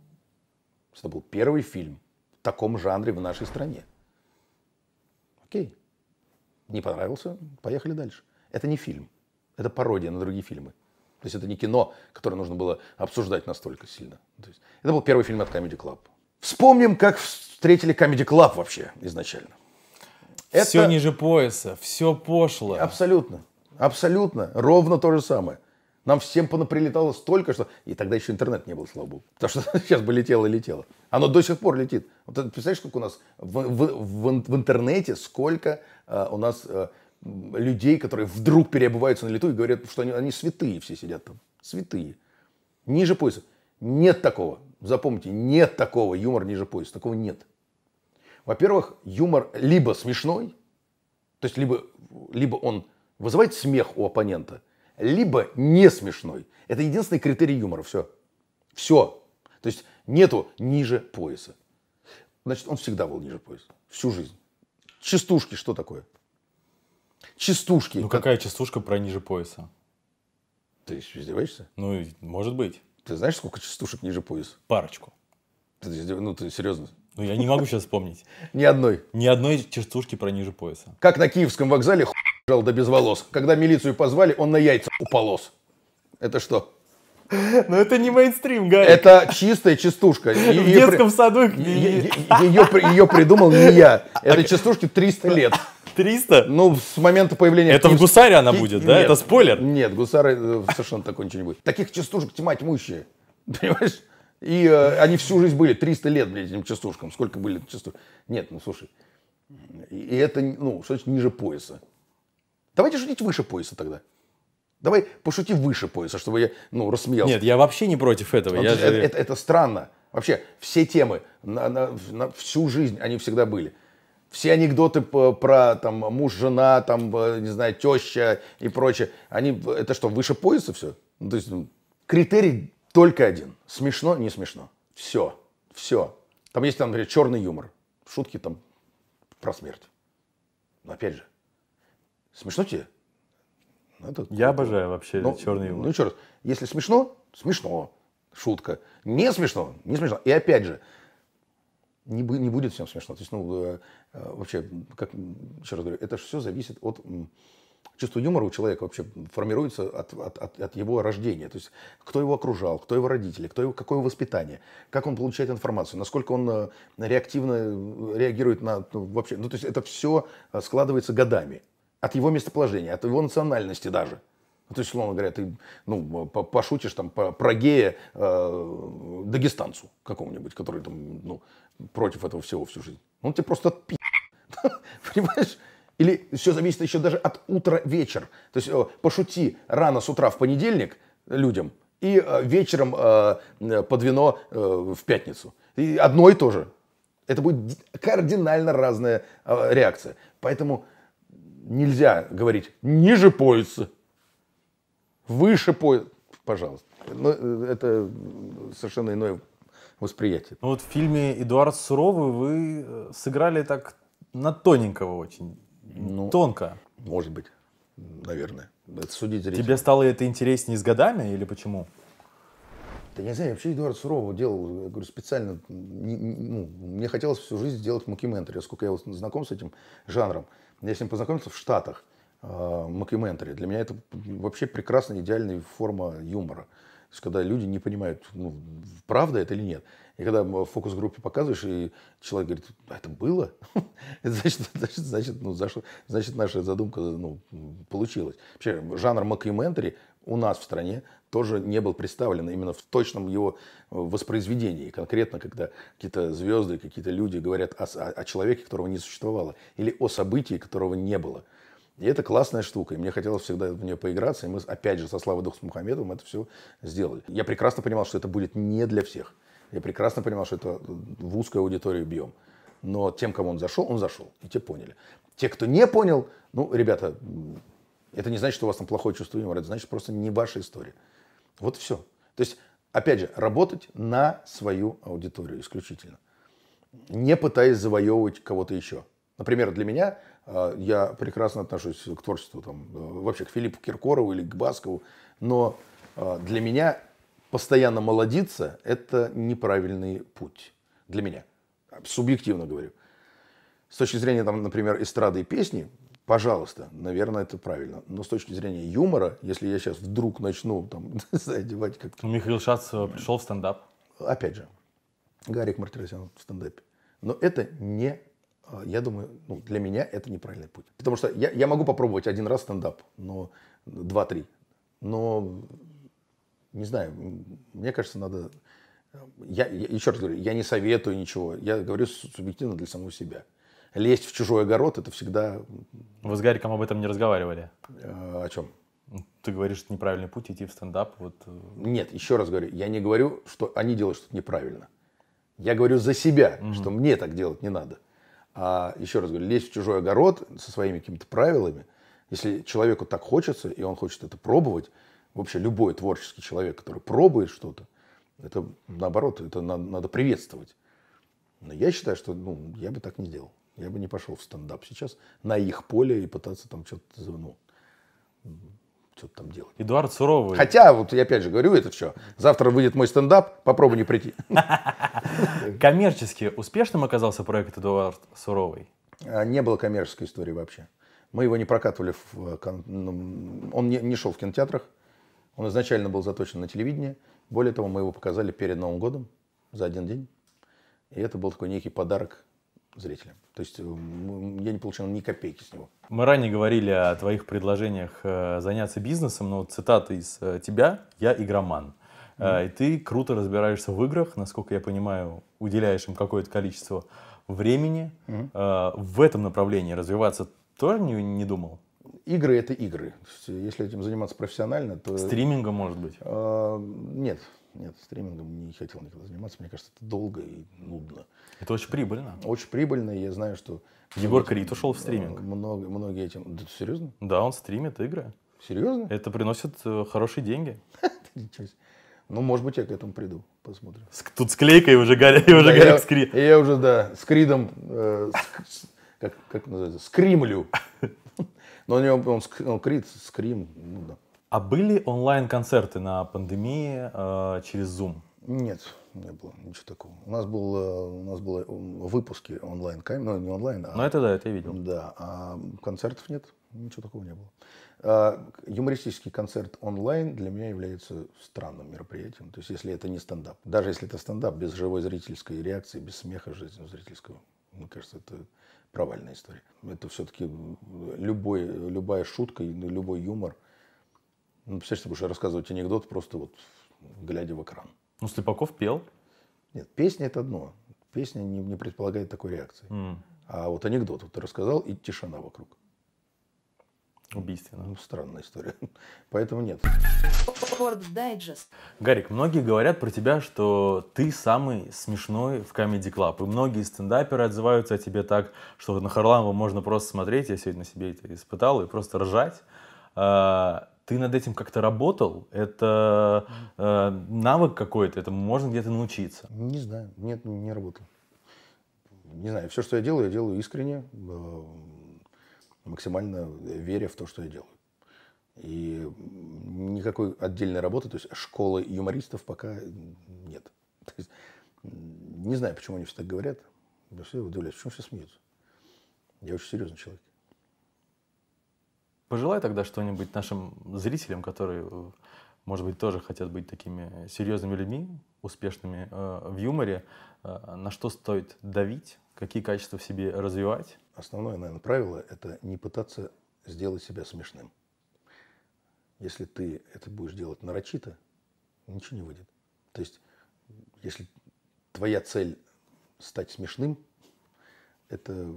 S1: Это был первый фильм в таком жанре в нашей стране. Окей. Не понравился, поехали дальше. Это не фильм. Это пародия на другие фильмы. То есть это не кино, которое нужно было обсуждать настолько сильно. Ну, то есть это был первый фильм от Comedy Club. Вспомним, как встретили Comedy Club вообще изначально. Это... Все ниже пояса, все пошло. Абсолютно, абсолютно, ровно то же самое. Нам всем прилетало столько, что... И тогда еще интернет не был слава богу. Потому что [LAUGHS] сейчас бы летело и летело. Оно до сих пор летит. Вот ты представляешь, сколько у нас в, в, в, в интернете, сколько э, у нас э, людей, которые вдруг переобуваются на лету и говорят, что они, они святые все сидят там. Святые. Ниже пояса. Нет такого. Запомните, нет такого. Юмор ниже пояса. Такого нет. Во-первых, юмор либо смешной, то есть либо, либо он вызывает смех у оппонента, либо не смешной. Это единственный критерий юмора. Все. Все. То есть нету ниже пояса. Значит, он всегда был ниже пояса. Всю жизнь. Частушки что такое? Частушки. Ну как... какая частушка про ниже пояса? Ты
S2: издеваешься? Ну, может быть. Ты знаешь, сколько частушек ниже пояса? Парочку. Ты,
S1: ну, ты серьезно? Ну, я не могу сейчас вспомнить. Ни одной. Ни одной черцушки про ниже пояса. Как на Киевском вокзале хуй да без волос. Когда милицию позвали, он на яйца уполос. Это что? Но ну, это не мейнстрим, Гарри. Это чистая частушка. [LAUGHS] В ее, детском саду. Ее, ее, ее придумал не я. Этой частушке 300 лет. 300? Ну, с момента появления... Это Киевск... в «Гусаре» она будет, Ки... да? Нет, это спойлер? Нет, «Гусары» э, совершенно такой ничего не будет. Таких частушек тьма тьмущая. Понимаешь? И э, они всю жизнь были, 300 лет, блядь, этим частушкам. Сколько были частушки? Нет, ну слушай. И это, ну, что значит ниже пояса? Давайте шутить выше пояса тогда. Давай пошути выше пояса, чтобы я, ну, рассмеялся. Нет,
S2: я вообще не против этого. Я это, же... это,
S1: это странно. Вообще, все темы на, на, на всю жизнь, они всегда были все анекдоты про там муж, жена, там, э, не знаю, теща и прочее, они, э, это что, выше пояса все? Ну, то есть, ну, критерий только один. Смешно, не смешно. Все. Все. Там есть, там, например, черный юмор. Шутки там про смерть. Но опять же, смешно тебе? Ну, это Я обожаю вообще ну, черный юмор. Ну, еще раз. Если смешно, смешно. Шутка. Не смешно, не смешно. И опять же, не, не будет всем смешно. То есть, ну, э, э, вообще, как, еще раз говорю, это все зависит от Чувство юмора у человека вообще формируется от, от, от, от его рождения. То есть кто его окружал, кто его родители, кто его, какое его воспитание, как он получает информацию, насколько он э, реактивно э, реагирует на ну, вообще. Ну, то есть это все э, складывается годами. От его местоположения, от его национальности даже. Ну, то есть, словно говоря, ты ну, пошутишь там про гея э, дагестанцу какому-нибудь, который там ну, против этого всего всю жизнь. Он тебе просто отпи... [LAUGHS] Понимаешь? Или все зависит еще даже от утра-вечер. То есть пошути рано с утра в понедельник людям и э, вечером э, э, под вино в пятницу. И одно и то же. Это будет кардинально разная реакция. Поэтому нельзя говорить ниже пояса, выше пояса. Пожалуйста. Но ну, это совершенно иное восприятие. Ну вот в
S2: фильме «Эдуард Суровый» вы сыграли так на тоненького очень. Ну, Тонко. Может быть, наверное. Это судить зрителям. Тебе стало это интереснее с годами или почему?
S1: Да не знаю, вообще Эдуард Сурового делал, я говорю, специально, не, ну, мне хотелось всю жизнь сделать мокюментари, сколько я вот знаком с этим жанром. Я с ним познакомился в Штатах, э, мокюментари. Для меня это вообще прекрасная, идеальная форма юмора. То есть, когда люди не понимают, ну, правда это или нет. И когда в фокус-группе показываешь, и человек говорит, а это было? [LAUGHS] это значит, [LAUGHS] значит, значит, ну, за значит, наша задумка ну, получилась. Вообще, жанр мокюментари у нас в стране тоже не был представлен именно в точном его воспроизведении. Конкретно, когда какие-то звезды, какие-то люди говорят о, о человеке, которого не существовало, или о событии, которого не было. И это классная штука, и мне хотелось всегда в нее поиграться, и мы, опять же, со Славой Духсмухаметовым это все сделали. Я прекрасно понимал, что это будет не для всех – я прекрасно понимал, что это в узкую аудиторию бьем. Но тем, кому он зашел, он зашел. И те поняли. Те, кто не понял, ну, ребята, это не значит, что у вас там плохое чувство юмора. Это значит просто не ваша история. Вот и все. То есть, опять же, работать на свою аудиторию исключительно. Не пытаясь завоевывать кого-то еще. Например, для меня а, я прекрасно отношусь к творчеству, там, э, вообще к Филиппу Киркорову или к Баскову, но а, для меня постоянно молодиться – это неправильный путь для меня. Субъективно говорю. С точки зрения, там, например, эстрады и песни, пожалуйста, наверное, это правильно. Но с точки зрения юмора, если я сейчас вдруг начну там [LAUGHS] одевать как-то... Михаил Шац пришел в стендап. Опять же, Гарик Мартиросян в стендапе. Но это не а, я думаю, ну, для меня это неправильный путь. Потому что я, я могу попробовать один раз стендап, но два-три. Но не знаю, мне кажется, надо... Э, я, я, еще раз говорю, я не советую ничего. Я говорю субъективно для самого себя. Лезть в чужой огород – это всегда... Вы с Гариком об этом не разговаривали? Э, о чем? Ну, ты говоришь, что неправильный путь идти в стендап. Вот... Э. Нет, еще раз говорю, я не говорю, что они делают что-то неправильно. Я говорю за себя, угу. что мне так делать не надо. А еще раз говорю, лезть в чужой огород со своими какими-то правилами, если человеку так хочется, и он хочет это пробовать – вообще любой творческий человек, который пробует что-то, это наоборот, это надо, надо приветствовать. Но я считаю, что ну, я бы так не делал. Я бы не пошел в стендап сейчас на их поле и пытаться там что-то, ну, что-то там делать. Эдуард Суровый. Хотя, вот я опять же говорю, это все. Завтра выйдет мой стендап, попробуй не прийти. [LAUGHS] Коммерчески успешным оказался проект Эдуард Суровый? А, не было коммерческой истории вообще. Мы его не прокатывали, в, ну, он не, не шел в кинотеатрах, он изначально был заточен на телевидение. Более того, мы его показали перед Новым годом за один день. И это был такой некий подарок зрителям. То есть э, я не получил ни копейки с него.
S2: Мы ранее говорили о твоих предложениях э, заняться бизнесом, но цитата из э, тебя «Я И ты круто разбираешься в играх, насколько я понимаю, уделяешь им какое-то количество времени. Mm-hmm. В этом направлении развиваться тоже не, не думал?
S1: игры это игры. Если этим заниматься профессионально, то... стриминга может быть? Э, нет, нет, стримингом не хотел никогда заниматься. Мне кажется, это долго и нудно.
S2: Это очень прибыльно.
S1: Очень прибыльно. Я знаю, что... Егор многие, Крид ушел в стриминг. А, много,
S2: многие этим... Да, серьезно? Да, он стримит игры. Серьезно? Это приносит э, хорошие деньги.
S1: [LAUGHS] Ну, может быть, я к этому приду, посмотрим.
S2: Тут с клейкой уже [LAUGHS] горят, уже горят с
S1: Кридом. Я уже, да, с Кридом, э, как называется, скримлю. [LAUGHS] Но у него он, он крит, скрим. Ну, да. А были онлайн-концерты
S2: на пандемии э, через Zoom?
S1: Нет, не было ничего такого. У нас был э, у нас было э, выпуски онлайн камер, ну не онлайн, а. Ну это да, это я видел. Да, а концертов нет, ничего такого не было. А, юмористический концерт онлайн для меня является странным мероприятием. То есть если это не стендап, даже если это стендап без живой зрительской реакции, без смеха жизни зрительского, мне кажется, это провальная история. Это все-таки любой, любая шутка, любой юмор. Ну, представляешь, ты будешь рассказывать анекдот просто вот глядя в экран. Ну, Слепаков пел? Нет, песня это одно. Песня не, не предполагает такой реакции. Mm. А вот анекдот вот ты рассказал, и тишина вокруг. Убийственно. Ну, странная история. [LAUGHS] Поэтому нет.
S2: Гарик, многие говорят про тебя, что ты самый смешной в Comedy Club. И многие стендаперы отзываются о тебе так, что на Харламова можно просто смотреть, я сегодня на себе это испытал, и просто ржать. А, ты над этим как-то работал? Это а, навык какой-то? Этому можно где-то научиться?
S1: Не знаю. Нет, не работал. Не знаю. Все, что я делаю, я делаю искренне а, максимально веря в то, что я делаю. И никакой отдельной работы, то есть школы юмористов пока нет. То есть, не знаю, почему они все так говорят. но все удивляются, почему все смеются. Я очень серьезный человек.
S2: Пожелаю тогда что-нибудь нашим зрителям, которые, э, может быть, тоже хотят быть такими серьезными людьми, успешными э, в юморе. Э, на что стоит давить, какие качества в себе развивать?
S1: Основное, наверное, правило – это не пытаться сделать себя смешным. Если ты это будешь делать нарочито, ничего не выйдет. То есть, если твоя цель стать смешным, это,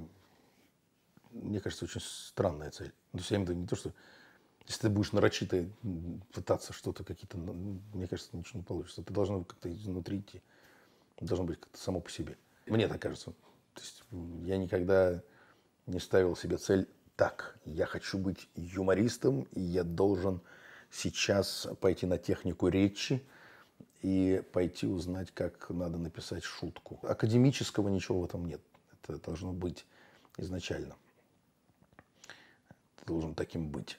S1: мне кажется, очень странная цель. То есть, я имею в виду не то, что если ты будешь нарочито пытаться что-то какие-то, ну, мне кажется, ничего не получится. Ты должен как-то изнутри идти. Должно быть как-то само по себе. Мне так кажется. То есть я никогда не ставил себе цель так, я хочу быть юмористом, и я должен сейчас пойти на технику речи и пойти узнать, как надо написать шутку. Академического ничего в этом нет. Это должно быть изначально. Ты должен таким быть.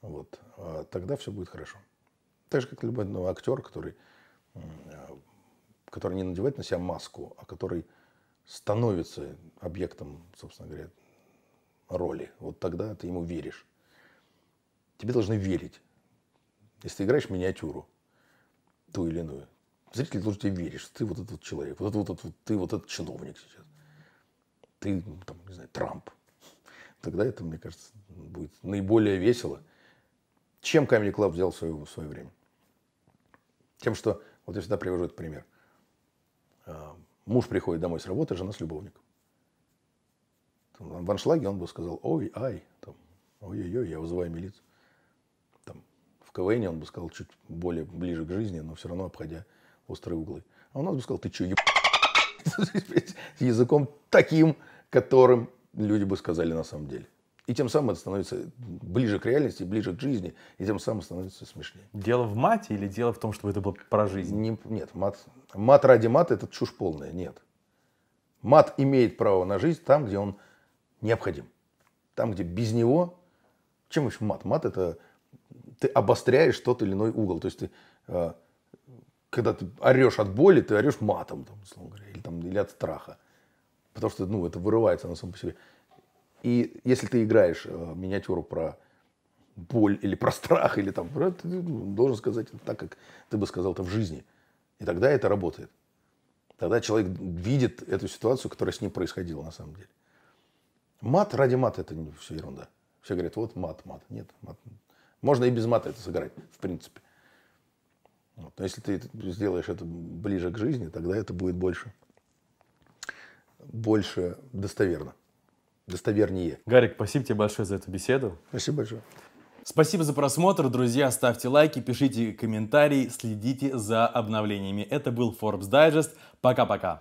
S1: Вот. А тогда все будет хорошо. Так же, как любой ну, актер, который, а, который не надевает на себя маску, а который становится объектом, собственно говоря, роли. Вот тогда ты ему веришь. Тебе должны верить. Если ты играешь миниатюру, ту или иную, зритель должен тебе верить, что ты вот этот вот человек, вот этот вот, вот ты вот этот чиновник сейчас. Ты, ну, там, не знаю, Трамп. Тогда это, мне кажется, будет наиболее весело. Чем Comedy Club взял в свое, в свое время? Тем, что, вот я всегда привожу этот пример. Муж приходит домой с работы, жена с любовником. Там, в аншлаге он бы сказал, ой, ай, там, ой-ой-ой, я вызываю милицию. Там, в КВН он бы сказал чуть более ближе к жизни, но все равно обходя острые углы. А у нас бы сказал, ты че, еб... [LAUGHS] языком таким, которым люди бы сказали на самом деле. И тем самым это становится ближе к реальности, ближе к жизни, и тем самым становится смешнее. Дело в мате или дело в том, чтобы это было про жизнь? Не, нет, мат, мат ради мата – это чушь полная, нет. Мат имеет право на жизнь там, где он необходим. Там, где без него... Чем еще мат? Мат – это ты обостряешь тот или иной угол. То есть ты, а, когда ты орешь от боли, ты орешь матом, там, условно говоря, или, там, или от страха. Потому что ну, это вырывается на самом по себе. И если ты играешь э, миниатюру про боль или про страх, или там, э, ты ну, должен сказать это так, как ты бы сказал это в жизни. И тогда это работает. Тогда человек видит эту ситуацию, которая с ним происходила на самом деле. Мат ради мата это не все ерунда. Все говорят, вот мат, мат. Нет, мат. Можно и без мата это сыграть, в принципе. Вот. Но если ты сделаешь это ближе к жизни, тогда это будет больше, больше достоверно достовернее.
S2: Гарик, спасибо тебе большое за эту беседу. Спасибо большое. Спасибо за просмотр, друзья. Ставьте лайки, пишите комментарии, следите за обновлениями. Это был Forbes Digest. Пока-пока.